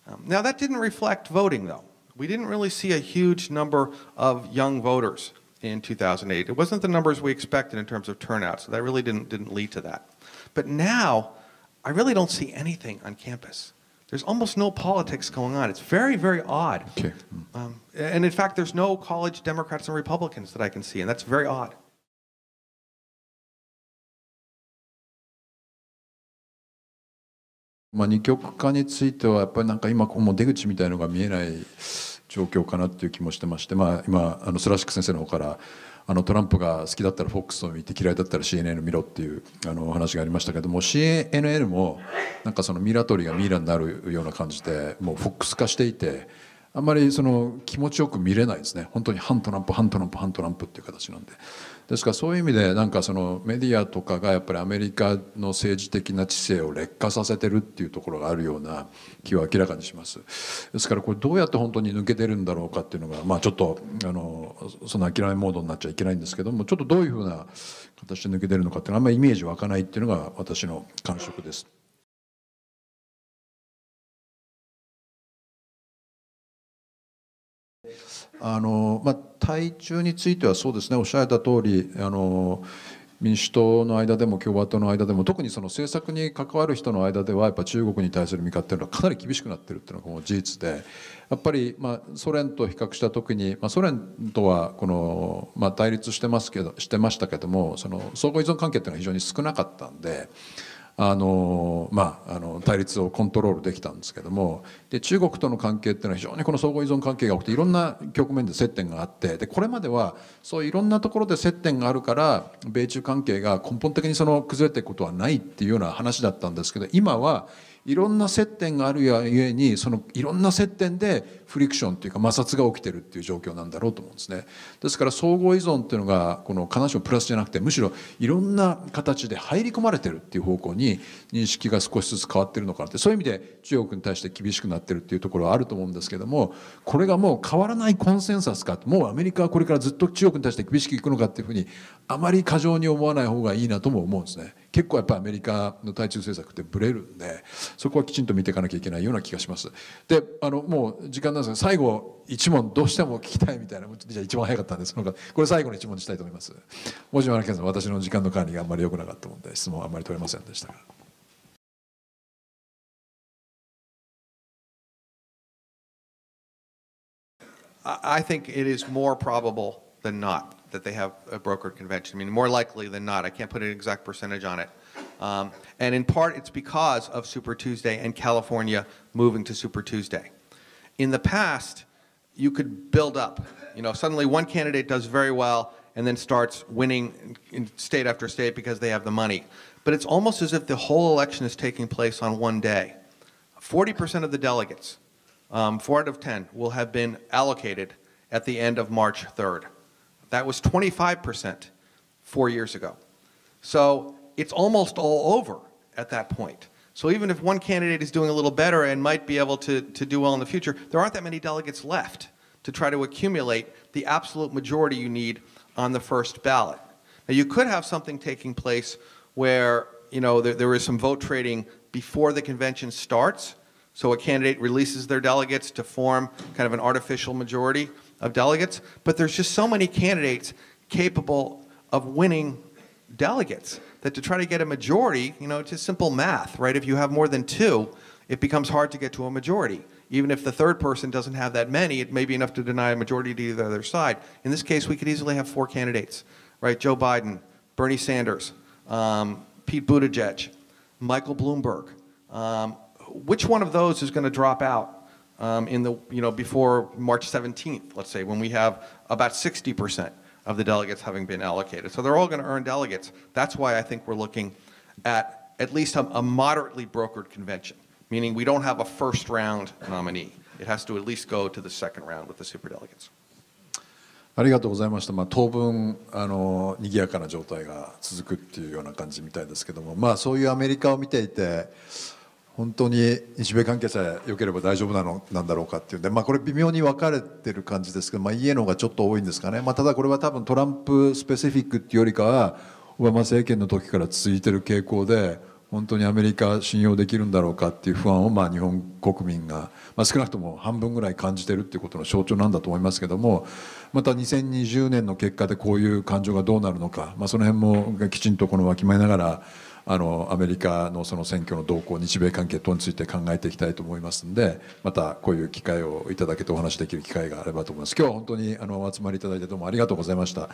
Um, now, that didn't reflect voting, though we didn't really see a huge number of young voters in 2008. It wasn't the numbers we expected in terms of turnout, so that really didn't, didn't lead to that. But now, I really don't see anything on campus. There's almost no politics going on. It's very, very odd. Okay. Um, and in fact, there's no college Democrats and Republicans that I can see, and that's very odd. 状況かなっていう気もしてまして、まあ、今あのスラシック先生の方からあのトランプが好きだったら FOX を見て嫌いだったら CNN 見ろっていうあのお話がありましたけども CNN もなんかそのミラトリがミイラになるような感じでもう FOX 化していてあんまりその気持ちよく見れないですね本当に反トランプ反トランプ反トランプっていう形なんでですからそういう意味でなんかそのメディアとかがやっぱりアメリカの政治的な知性を劣化させてるっていうところがあるような気を明らかにしますですからこれどうやって本当に抜けてるんだろうかっていうのがまあちょっとあのその諦めモードになっちゃいけないんですけどもちょっとどういうふうな形で抜けてるのかっていうのはあんまりイメージ湧かないっていうのが私の感触です。あのまあ、対中についてはそうですねおっしゃられた通りあり民主党の間でも共和党の間でも特にその政策に関わる人の間ではやっぱ中国に対する見方というのはかなり厳しくなっているというのが事実でやっぱりまあソ連と比較した時に、まあ、ソ連とはこのまあ対立してますけどしてましたけどもその相互依存関係というのは非常に少なかったんで。あのまあ、あの対立をコントロールできたんですけどもで中国との関係っていうのは非常にこの相互依存関係が多くていろんな局面で接点があってでこれまではそういろんなところで接点があるから米中関係が根本的にその崩れていくことはないっていうような話だったんですけど今はいろんな接点があるやゆえにそのいろんな接点でフリクションというか摩擦が起きてるっていう状況なんだろうと思うんですねですから相互依存っていうのがこの必ずしもプラスじゃなくてむしろいろんな形で入り込まれてるっていう方向に認識が少しずつ変わってるのかなってそういう意味で中国に対して厳しくなってるっていうところはあると思うんですけどもこれがもう変わらないコンセンサスかもうアメリカはこれからずっと中国に対して厳しくいくのかっていうふうにあまり過剰に思わない方がいいなとも思うんですね。結構やっぱりアメリカの対中政策ってブレるんでそこはきちんと見ていかなきゃいけないような気がします。であのもう時間なんですが最後一問どうしても聞きたいみたいなじゃあ一番早かったんですこれ最後の一問にしたいと思います。もしもん私の時間の管理があんまり良くなかったもんで質問あんまり取れませんでしたが。I think it is more probable than not that they have a brokered convention. I mean, more likely than not. I can't put an exact percentage on it. Um, and in part, it's because of Super Tuesday and California moving to Super Tuesday. In the past, you could build up. You know, suddenly one candidate does very well and then starts winning state after state because they have the money. But it's almost as if the whole election is taking place on one day. 40% of the delegates, um, four out of 10, will have been allocated at the end of March 3rd. That was 25% four years ago. So it's almost all over at that point. So even if one candidate is doing a little better and might be able to, to do well in the future, there aren't that many delegates left to try to accumulate the absolute majority you need on the first ballot. Now you could have something taking place where you know there, there is some vote trading before the convention starts, so a candidate releases their delegates to form kind of an artificial majority of delegates, but there's just so many candidates capable of winning delegates that to try to get a majority, you know, it's just simple math, right? If you have more than two, it becomes hard to get to a majority. Even if the third person doesn't have that many, it may be enough to deny a majority to the other side. In this case, we could easily have four candidates, right? Joe Biden, Bernie Sanders, um, Pete Buttigieg, Michael Bloomberg. Um, which one of those is going to drop out um, in the, you know, before March 17th, let's say, when we have about 60% of the delegates having been allocated. So they're all going to earn delegates. That's why I think we're looking at at least a, a moderately brokered convention, meaning we don't have a first round nominee. It has to at least go to the second round with the superdelegates. ありがとうございました、まあ、当分あの賑やかな状態が続くっていうような感じみたいですけども、まあ、そういうアメリカを見ていて本当に日米関係さえ良ければ大丈夫なのなんだろうかっていうで、まあ、これ微妙に分かれてる感じですけど、まあ、家の方がちょっと多いんですかね、まあ、ただこれは多分トランプスペシフィックっていうよりかはオバマ政権の時から続いてる傾向で本当にアメリカ信用できるんだろうかっていう不安をまあ日本国民が、まあ、少なくとも半分ぐらい感じてるっていうことの象徴なんだと思いますけどもまた2020年の結果でこういう感情がどうなるのか、まあ、その辺もきちんとこのわきまえながら。あのアメリカのその選挙の動向日米関係等について考えていきたいと思いますのでまたこういう機会をいただけてお話しできる機会があればと思います今日は本当にあのお集まりいただいてどうもありがとうございました。